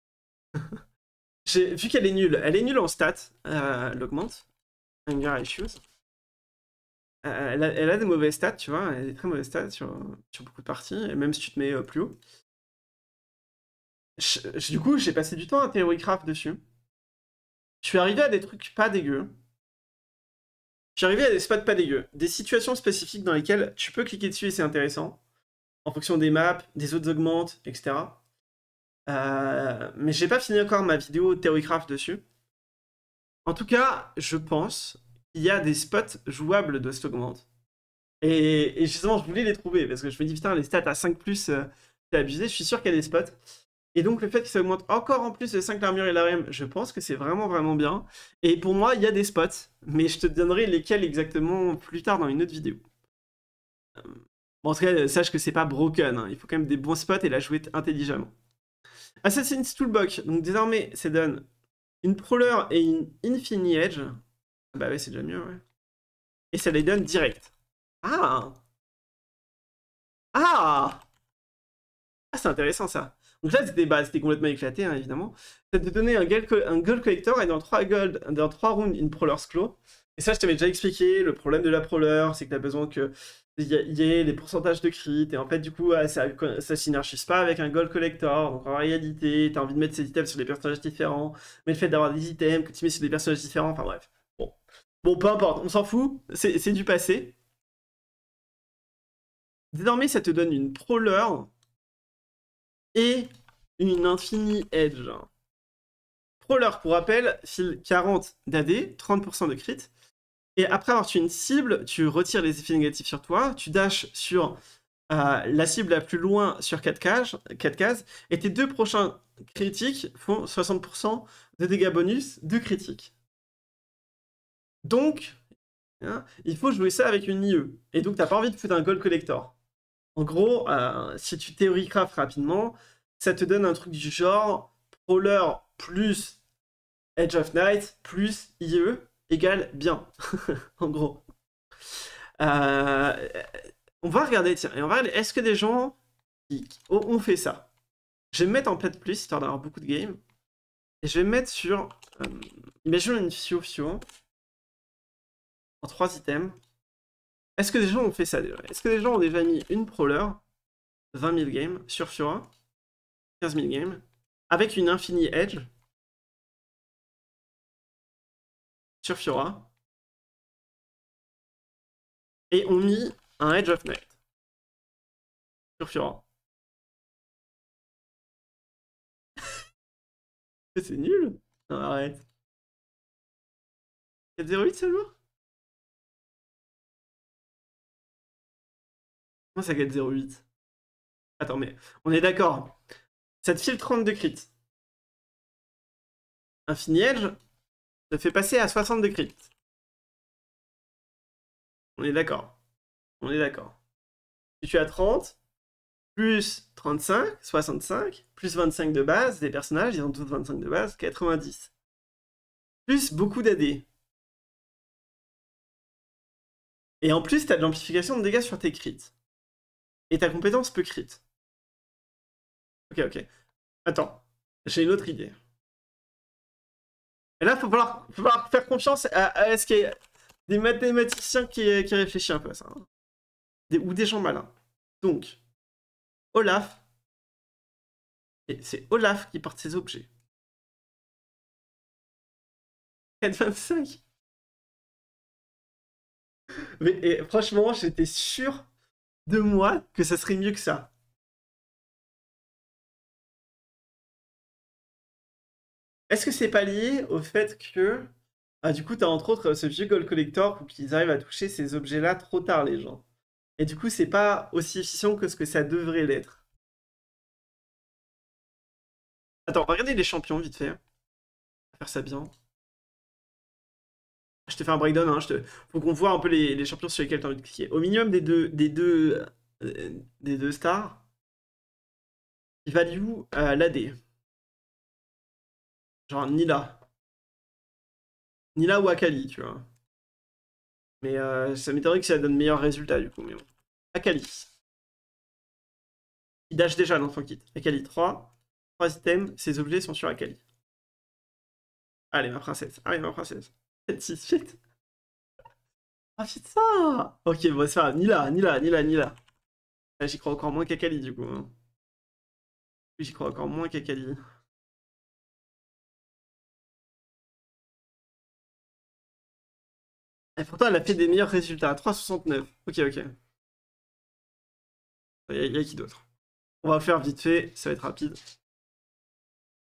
vu qu'elle est nulle, elle est nulle en stats, euh, l'augmente, Issues. Euh, elle, a, elle, a, des mauvaises stats, tu vois, elle a des très mauvaises stats sur, beaucoup de parties, même si tu te mets euh, plus haut. du coup, j'ai passé du temps à craft dessus. Je suis arrivé à des trucs pas dégueux. Je suis arrivé à des spots pas dégueux. Des situations spécifiques dans lesquelles tu peux cliquer dessus et c'est intéressant. En fonction des maps, des autres augmentes, etc. Euh, mais j'ai pas fini encore ma vidéo Theorycraft dessus. En tout cas, je pense qu'il y a des spots jouables de ce Et, et, justement, je voulais les trouver parce que je me dis, putain, les stats à 5, euh, c'est abusé. Je suis sûr qu'il y a des spots. Et donc, le fait que ça augmente encore en plus de 5 l'armure et la Rime, je pense que c'est vraiment, vraiment bien. Et pour moi, il y a des spots, mais je te donnerai lesquels exactement plus tard dans une autre vidéo. Euh, bon, en tout cas, sache que c'est pas broken. Hein. Il faut quand même des bons spots et la jouer intelligemment. Assassin's ah, Toolbox, donc désormais, ça donne une Prowler et une Infini Edge. Ah, bah ouais, c'est déjà mieux, ouais. Et ça les donne direct. Ah Ah Ah, c'est intéressant ça. Donc là, bah, c'était complètement éclaté, hein, évidemment. Ça te donnait un, gold collector et dans 3 gold, dans trois rounds, une Prowler's Claw. Et ça, je t'avais déjà expliqué, le problème de la Prowler, c'est que tu as besoin que il y, a, les pourcentages de crit, et en fait, du coup, ça, ça synergise pas avec un gold collector. Donc, en réalité, tu as envie de mettre ces items sur des personnages différents, mais le fait d'avoir des items que tu mets sur des personnages différents, enfin bref. Bon, peu importe, on s'en fout, c'est du passé. Désormais, ça te donne une Prowler et une Infini Edge. Prowler, pour rappel, file 40 d'AD, 30% de crit. Et après avoir tué une cible, tu retires les effets négatifs sur toi, tu dashes sur euh, la cible la plus loin sur 4 cases, cases et tes deux prochains critiques font 60% de dégâts bonus de critique. Donc, hein, il faut jouer ça avec une IE. Et donc, t'as pas envie de foutre un gold collector. En gros, euh, si tu théoricraft rapidement, ça te donne un truc du genre Prowler plus Edge of Night plus IE égale bien, en gros. Euh, on va regarder, tiens, et on va regarder, est-ce que des gens qui, ont fait ça Je vais mettre en plate plus, histoire d'avoir beaucoup de games. Et je vais mettre sur, euh, Imagine une fio fio, en trois items. Est-ce que des gens ont fait ça déjà Est-ce que des gens ont déjà mis une proleur 20 000 games, sur Fiora, 15 000 games, avec une infinie edge sur Fiora. Et on mit un Edge of Night sur Fiora. C'est nul Non, arrête. 4-0-8 seulement Comment ça 4-0-8 Attends, mais on est d'accord. Ça te file 32 crit. Infini Edge, ça fait passer à 60 de crit. On est d'accord. On est d'accord. Si tu as 30, plus 35, 65, plus 25 de base, des personnages, ils ont tous 25 de base, 90. Plus beaucoup d'AD. Et en plus, tu as de l'amplification de dégâts sur tes crits. Et ta compétence peut crit. Ok, ok. Attends, j'ai une autre idée. Et là, il falloir, faire confiance à, ce qu'il y des mathématiciens qui, réfléchissent un peu à ça. Hein. ou des gens malins. Donc, Olaf, et c'est Olaf qui porte ses objets. 4,25 Mais franchement, j'étais sûr de moi que ça serait mieux que ça. Est-ce que c'est pas lié au fait que ah, du coup, t'as entre autres ce vieux gold collector pour qu'ils arrivent à toucher ces objets-là trop tard, les gens. Et du coup, c'est pas aussi efficient que ce que ça devrait l'être. Attends, regardez les champions vite fait. Hein. faire ça bien. Je te fais un breakdown, hein, je te... faut qu'on voit un peu les, champions sur lesquels t'as envie de cliquer. Au minimum des deux, des deux, euh, des deux stars, il value euh, l'AD. Genre Nila. Nila ou Akali, tu vois. Mais euh, ça m'étonnerait que ça donne meilleur résultat du coup, mais bon. Akali. Il dash déjà l'enfant kit. Akali 3. 3 items, ses objets sont sur Akali. Allez, ma princesse. Allez, ma princesse. 7, 6, shit. Ah, ça Ok, bon, ça va Nila, Nila, Nila, Nila. J'y crois encore moins qu'Akali, du coup. Hein. J'y crois encore moins qu'Akali. pourtant, elle a fait des meilleurs résultats. 3,69. Ok, ok. Il y, a qui d'autre On va faire vite fait, ça va être rapide.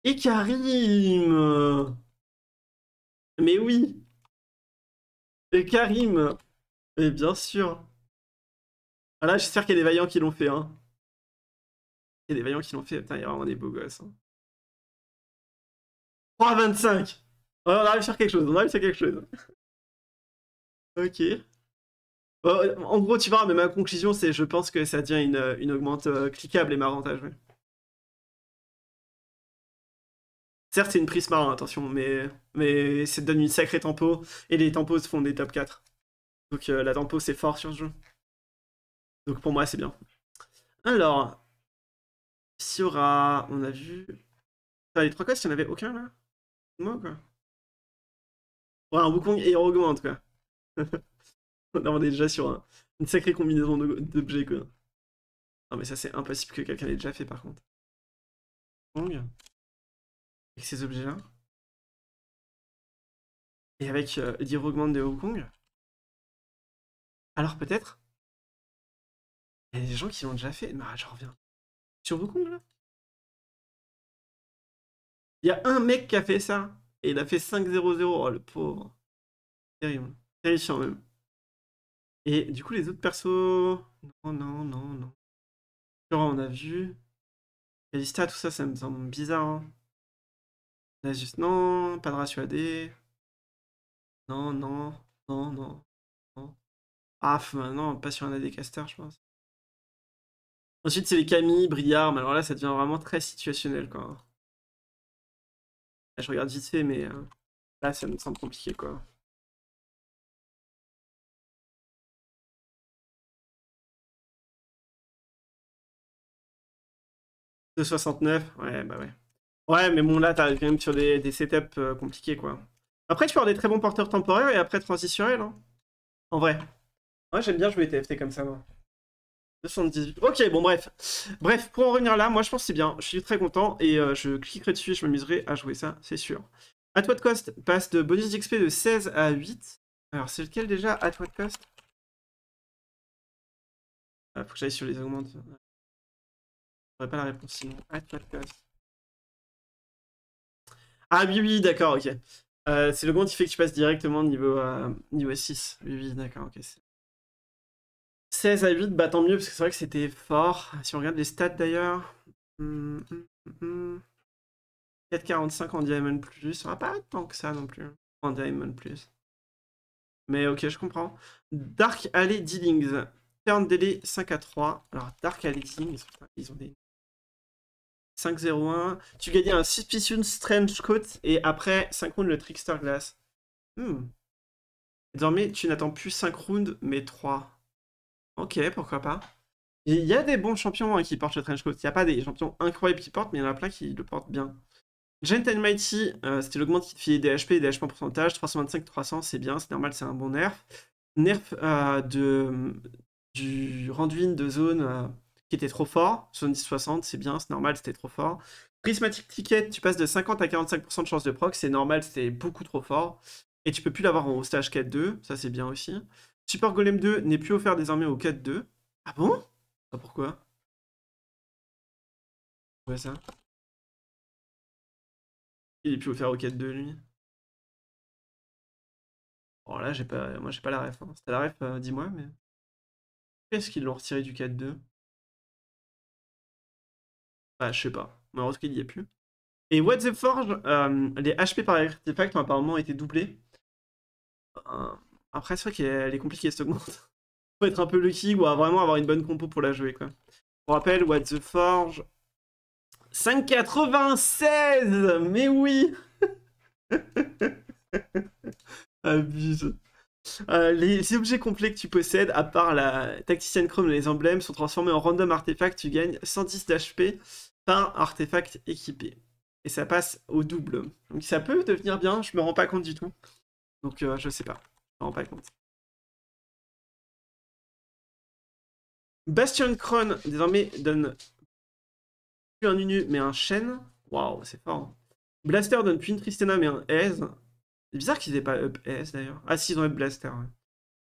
Et Karim Mais oui Et Karim Mais bien sûr ah Là j'espère qu'il y a des vaillants qui l'ont fait. Hein. Il y a des vaillants qui l'ont fait. Putain, il y a vraiment des beaux gosses. 3,25 hein. On arrive sur quelque chose, on arrive sur quelque chose. Ok. en gros, tu vois, mais ma conclusion, c'est je pense que ça devient une, euh, augmente euh, cliquable et marrante à jouer. Certes, c'est une prise marrant, attention, mais, mais ça donne une sacrée tempo, et les tempos se font des top 4. Donc euh, la tempo, c'est fort sur ce jeu. Donc pour moi, c'est bien. Alors, si aura... On a vu... les trois quoi il n'y en avait aucun, là Moi, quoi Ouais, un Wukong et augmente quoi. on est déjà sur une sacrée combinaison d'objets, quoi. Non, mais ça, c'est impossible que quelqu'un ait déjà fait, par contre. Avec ces objets-là. Et avec euh, des de Hong Alors, peut-être il y a des gens qui l'ont déjà fait. Bah, je reviens. Sur Wukong, là Il y a un mec qui a fait ça. Et il a fait 5-0-0. Oh, le pauvre. Terrible même. Et du coup, les autres persos. Non, non, non, non. on a vu. Calista, tout ça, ça me semble bizarre. là hein. juste non. pas de Non, non, non, non. non. Ah, bah non, pas sur un AD caster, je pense. Ensuite, c'est les Camille, Briard, mais alors là, ça devient vraiment très situationnel, quoi. je regarde vite fait, mais euh, là, ça me semble compliqué, quoi. 69 ouais, bah ouais. Ouais, mais bon, là, t'arrives quand même sur des, des setups euh, compliqués, quoi. Après, tu peux avoir des très bons porteurs temporaires et après transitionnels, hein. En vrai. Ouais, j'aime bien jouer TFT comme ça, moi. Ok, bon, bref. Bref, pour en revenir là, moi, je pense c'est bien. Je suis très content et euh, je cliquerai dessus je m'amuserai à jouer ça, c'est sûr. At what cost passe de bonus d'XP de 16 à 8. Alors, c'est lequel déjà At what cost ah, Faut que j'aille sur les augmentes pas la réponse sinon. Ah, ah oui, oui, d'accord, ok. Euh, c'est le bon qui fait que tu passes directement niveau, euh, niveau 6. Oui, d'accord, ok. 16 à 8, bah tant mieux, parce que c'est vrai que c'était fort. Si on regarde les stats d'ailleurs. 4,45 hum, hum, hum, en Diamond Plus, ça va pas tant que ça non plus. Hein. En Diamond Plus. Mais ok, je comprends. Dark Alley Dealings. Turn Delay 5 à 3. Alors, Dark Alley Dealings, ils ont des 5-0-1. Tu gagnais un suspicion Strange Coat et après 5 rounds le Trickster Glass. Hmm. Désormais, tu n'attends plus 5 rounds, mais 3. Ok, pourquoi pas. Il y a des bons champions hein, qui portent le strange coat. Il n'y a pas des champions incroyables qui portent, mais il y en a plein qui le portent bien. gentle Mighty, euh, c'était l'augmente qui filait des HP et des HP en pourcentage. 325-300, c'est bien, c'est normal, c'est un bon nerf. Nerf euh, de, du rendu de zone euh, qui était trop fort. 70-60, c'est bien, c'est normal, c'était trop fort. Prismatic Ticket, tu passes de 50 à 45% de chance de proc, c'est normal, c'était beaucoup trop fort. Et tu peux plus l'avoir en stage 4-2, ça c'est bien aussi. Support Golem 2 n'est plus offert désormais au 4-2. Ah bon ah, Pourquoi Pourquoi ça Il est plus offert au 4-2 lui. Bon oh là, j'ai pas... moi j'ai pas la ref. Hein. c'est la ref, euh, dis-moi, mais... Qu'est-ce qu'ils l'ont retiré du 4-2 bah, je sais pas. Malheureusement qu'il n'y a plus. Et What the Forge, euh, les HP par artefact ont apparemment été doublés. Euh, après, c'est vrai qu'elle est compliquée cette augmente. Faut être un peu lucky ou à vraiment avoir une bonne compo pour la jouer, quoi. Pour rappel, What the Forge. 5,96 Mais oui Abuse. Euh, les objets complets que tu possèdes, à part la tacticienne Chrome et les emblèmes, sont transformés en random artefacts. Tu gagnes 110 d'HP artefacts équipés artefact équipé. Et ça passe au double. Donc ça peut devenir bien, je me rends pas compte du tout. Donc euh, je sais pas, je me rends pas compte. Bastion Crown, désormais, donne plus un Unu, mais un chêne Waouh, c'est fort. Blaster donne plus une Tristana, mais un aise bizarre qu'ils aient pas up S d'ailleurs. Ah si, ils ont Blaster.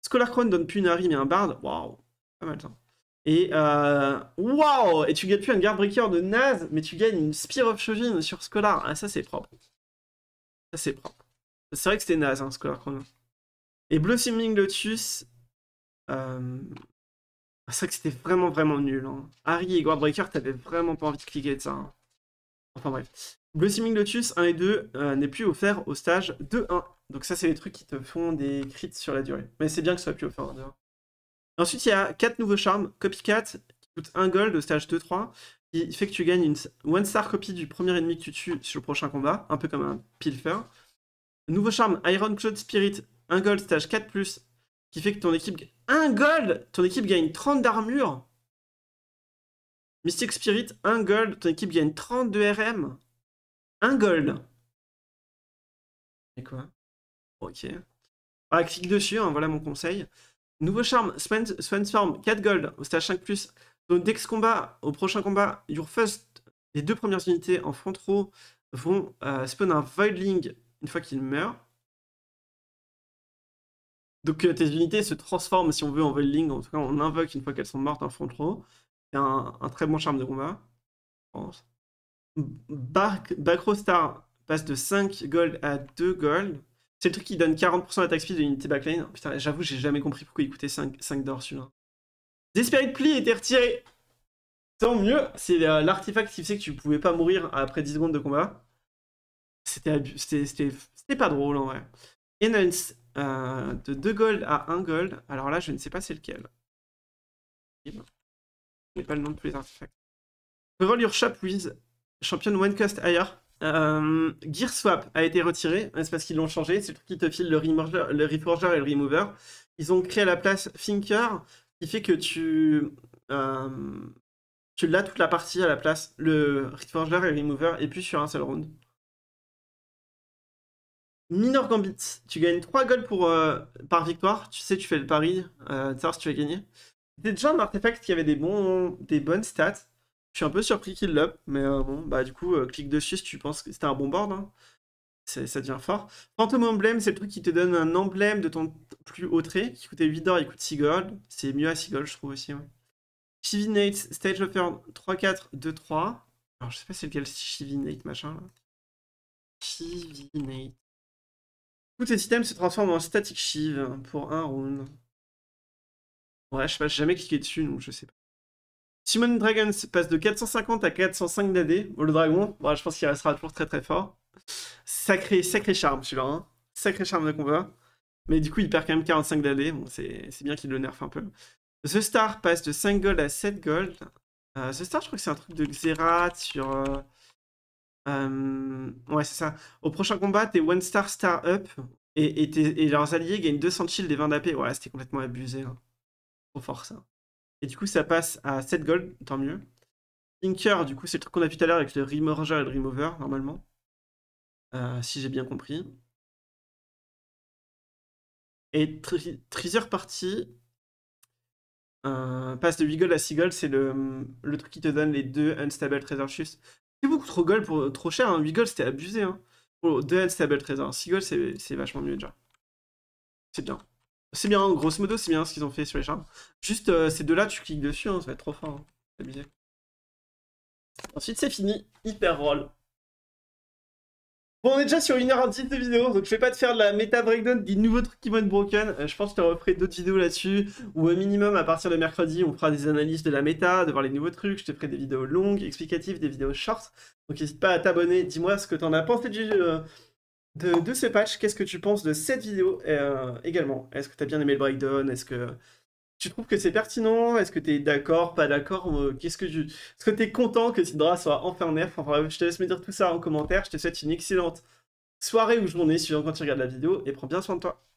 Scholar Crown donne plus une Harry, mais un Bard. Waouh, pas mal ça. Et euh, waouh Et tu gagnes plus un guardbreaker de naze, mais tu gagnes une Spear of shogun sur Scholar. Ah, ça c'est propre. Ça c'est propre. C'est vrai que c'était naze, hein, Scholar Chrono. Et Blossoming Lotus. Euh, ah, c'est vrai que c'était vraiment vraiment nul. Hein. Harry et Guardbreaker, t'avais vraiment pas envie de cliquer de ça. Hein. Enfin bref. Blue Blossoming Lotus 1 et 2 euh, n'est plus offert au stage 2-1. Donc ça, c'est les trucs qui te font des crits sur la durée. Mais c'est bien que ce soit plus offert en hein, 2-1. Ensuite, il y a 4 nouveaux charmes. Copycat, qui coûte 1 gold au stage 2-3, qui fait que tu gagnes une one star copie du premier ennemi que tu tues sur le prochain combat, un peu comme un pilfer. Nouveau charme, Iron Cloud Spirit, 1 gold stage 4+, qui fait que ton équipe... 1 gold Ton équipe gagne 30 d'armure Mystic Spirit, 1 gold, ton équipe gagne 30 de RM. 1 gold Et quoi Ok. Ah, clique dessus, hein, voilà mon conseil. Nouveau charme, Swan's Farm, 4 gold au stage 5 plus. Donc dès ce combat, au prochain combat, Your First, les deux premières unités en front row vont euh, spawn un Voidling une fois qu'il meurt. Donc euh, tes unités se transforment si on veut en Voidling, en tout cas on invoque une fois qu'elles sont mortes en front row. C'est un, très bon charme de combat, Bacro Star passe de 5 gold à 2 gold. C'est le truc qui donne 40% d'attaque speed de l'unité backline. Putain, j'avoue, j'ai jamais compris pourquoi il coûtait 5, 5 d'or celui-là. Desperate Plea était retiré. Tant mieux, c'est euh, l'artefact qui faisait que tu pouvais pas mourir après 10 secondes de combat. C'était pas drôle en vrai. Enhance euh, de 2 gold à 1 gold. Alors là, je ne sais pas c'est lequel. Je pas le nom de tous les artefacts. champion one cost euh, GearSwap a été retiré, c'est parce qu'ils l'ont changé, c'est le truc qui te file le, le reforger et le remover. Ils ont créé à la place Thinker, qui fait que tu, euh, tu l'as toute la partie à la place, le reforger et le remover, et puis sur un seul round. Minor Gambit, tu gagnes 3 gold pour, euh, par victoire, tu sais, tu fais le pari, tu sais tu vas gagner. C'était déjà un artefact qui avait des, bons, des bonnes stats. Je suis un peu surpris qu'il l'up, mais euh, bon, bah du coup, euh, clique dessus si tu penses que c'était un bon board. Hein. Ça devient fort. Phantom Emblem, c'est le truc qui te donne un emblème de ton plus haut trait, qui coûtait 8 d'or, il coûte 6 gold. C'est mieux à 6 gold, je trouve aussi. Ouais. Chivinate, Stage of 3-4, 2-3. Alors, je sais pas c'est lequel, Chivinate, machin. Là. Chivinate. Tout ces items se transforme en static shiv hein, pour un round. Ouais, je sais pas, jamais cliqué dessus, donc je sais pas. Simon Dragon passe de 450 à 405 d'AD. Bon, le dragon, je pense qu'il restera toujours très très fort. Sacré, sacré charme celui-là. Hein. Sacré charme de combat. Mais du coup, il perd quand même 45 d'AD. Bon, c'est bien qu'il le nerf un peu. The Star passe de 5 gold à 7 gold. Euh, The Star, je crois que c'est un truc de Xerath sur. Euh, euh, ouais, c'est ça. Au prochain combat, t'es One Star Star Up. Et, et, leurs alliés gagnent 200 de shield et 20 d'AP. Ouais, c'était complètement abusé. Hein. Trop fort ça. Et du coup, ça passe à 7 gold, tant mieux. Tinker, du coup, c'est le truc qu'on a vu tout à l'heure avec le Remorger et le Remover, normalement. Euh, si j'ai bien compris. Et Treasure Party euh, passe de 8 gold à 6 gold, c'est le, le, truc qui te donne les deux Unstable Treasure Chests. C'est beaucoup trop, gold pour, trop cher, hein. 8 gold c'était abusé. Hein. deux Unstable Treasure, 6 gold c'est vachement mieux déjà. C'est bien. C'est bien, grosso modo, c'est bien ce qu'ils ont fait sur les charmes. Juste, euh, ces deux-là, tu cliques dessus, hein, ça va être trop fort. Hein. abusé. Ensuite, c'est fini. Hyper roll. Bon, on est déjà sur 1h10 de vidéo, donc je vais pas te faire de la méta breakdown des nouveaux trucs qui vont être broken. Euh, je pense que je te referai d'autres vidéos là-dessus, ou au minimum, à partir de mercredi, on fera des analyses de la méta, de voir les nouveaux trucs. Je te ferai des vidéos longues, explicatives, des vidéos short. Donc n'hésite pas à t'abonner. Dis-moi ce que t'en as pensé du euh, de, ce patch. Qu'est-ce que tu penses de cette vidéo euh, également Est-ce que tu as bien aimé le breakdown Est-ce que tu trouves que c'est pertinent Est-ce que tu es d'accord, pas d'accord euh, Qu'est-ce que tu... Est-ce que tu es content que Sidra soit enfin nerf enfin, Je te laisse me dire tout ça en commentaire. Je te souhaite une excellente soirée ou journée suivant quand tu regardes la vidéo et prends bien soin de toi.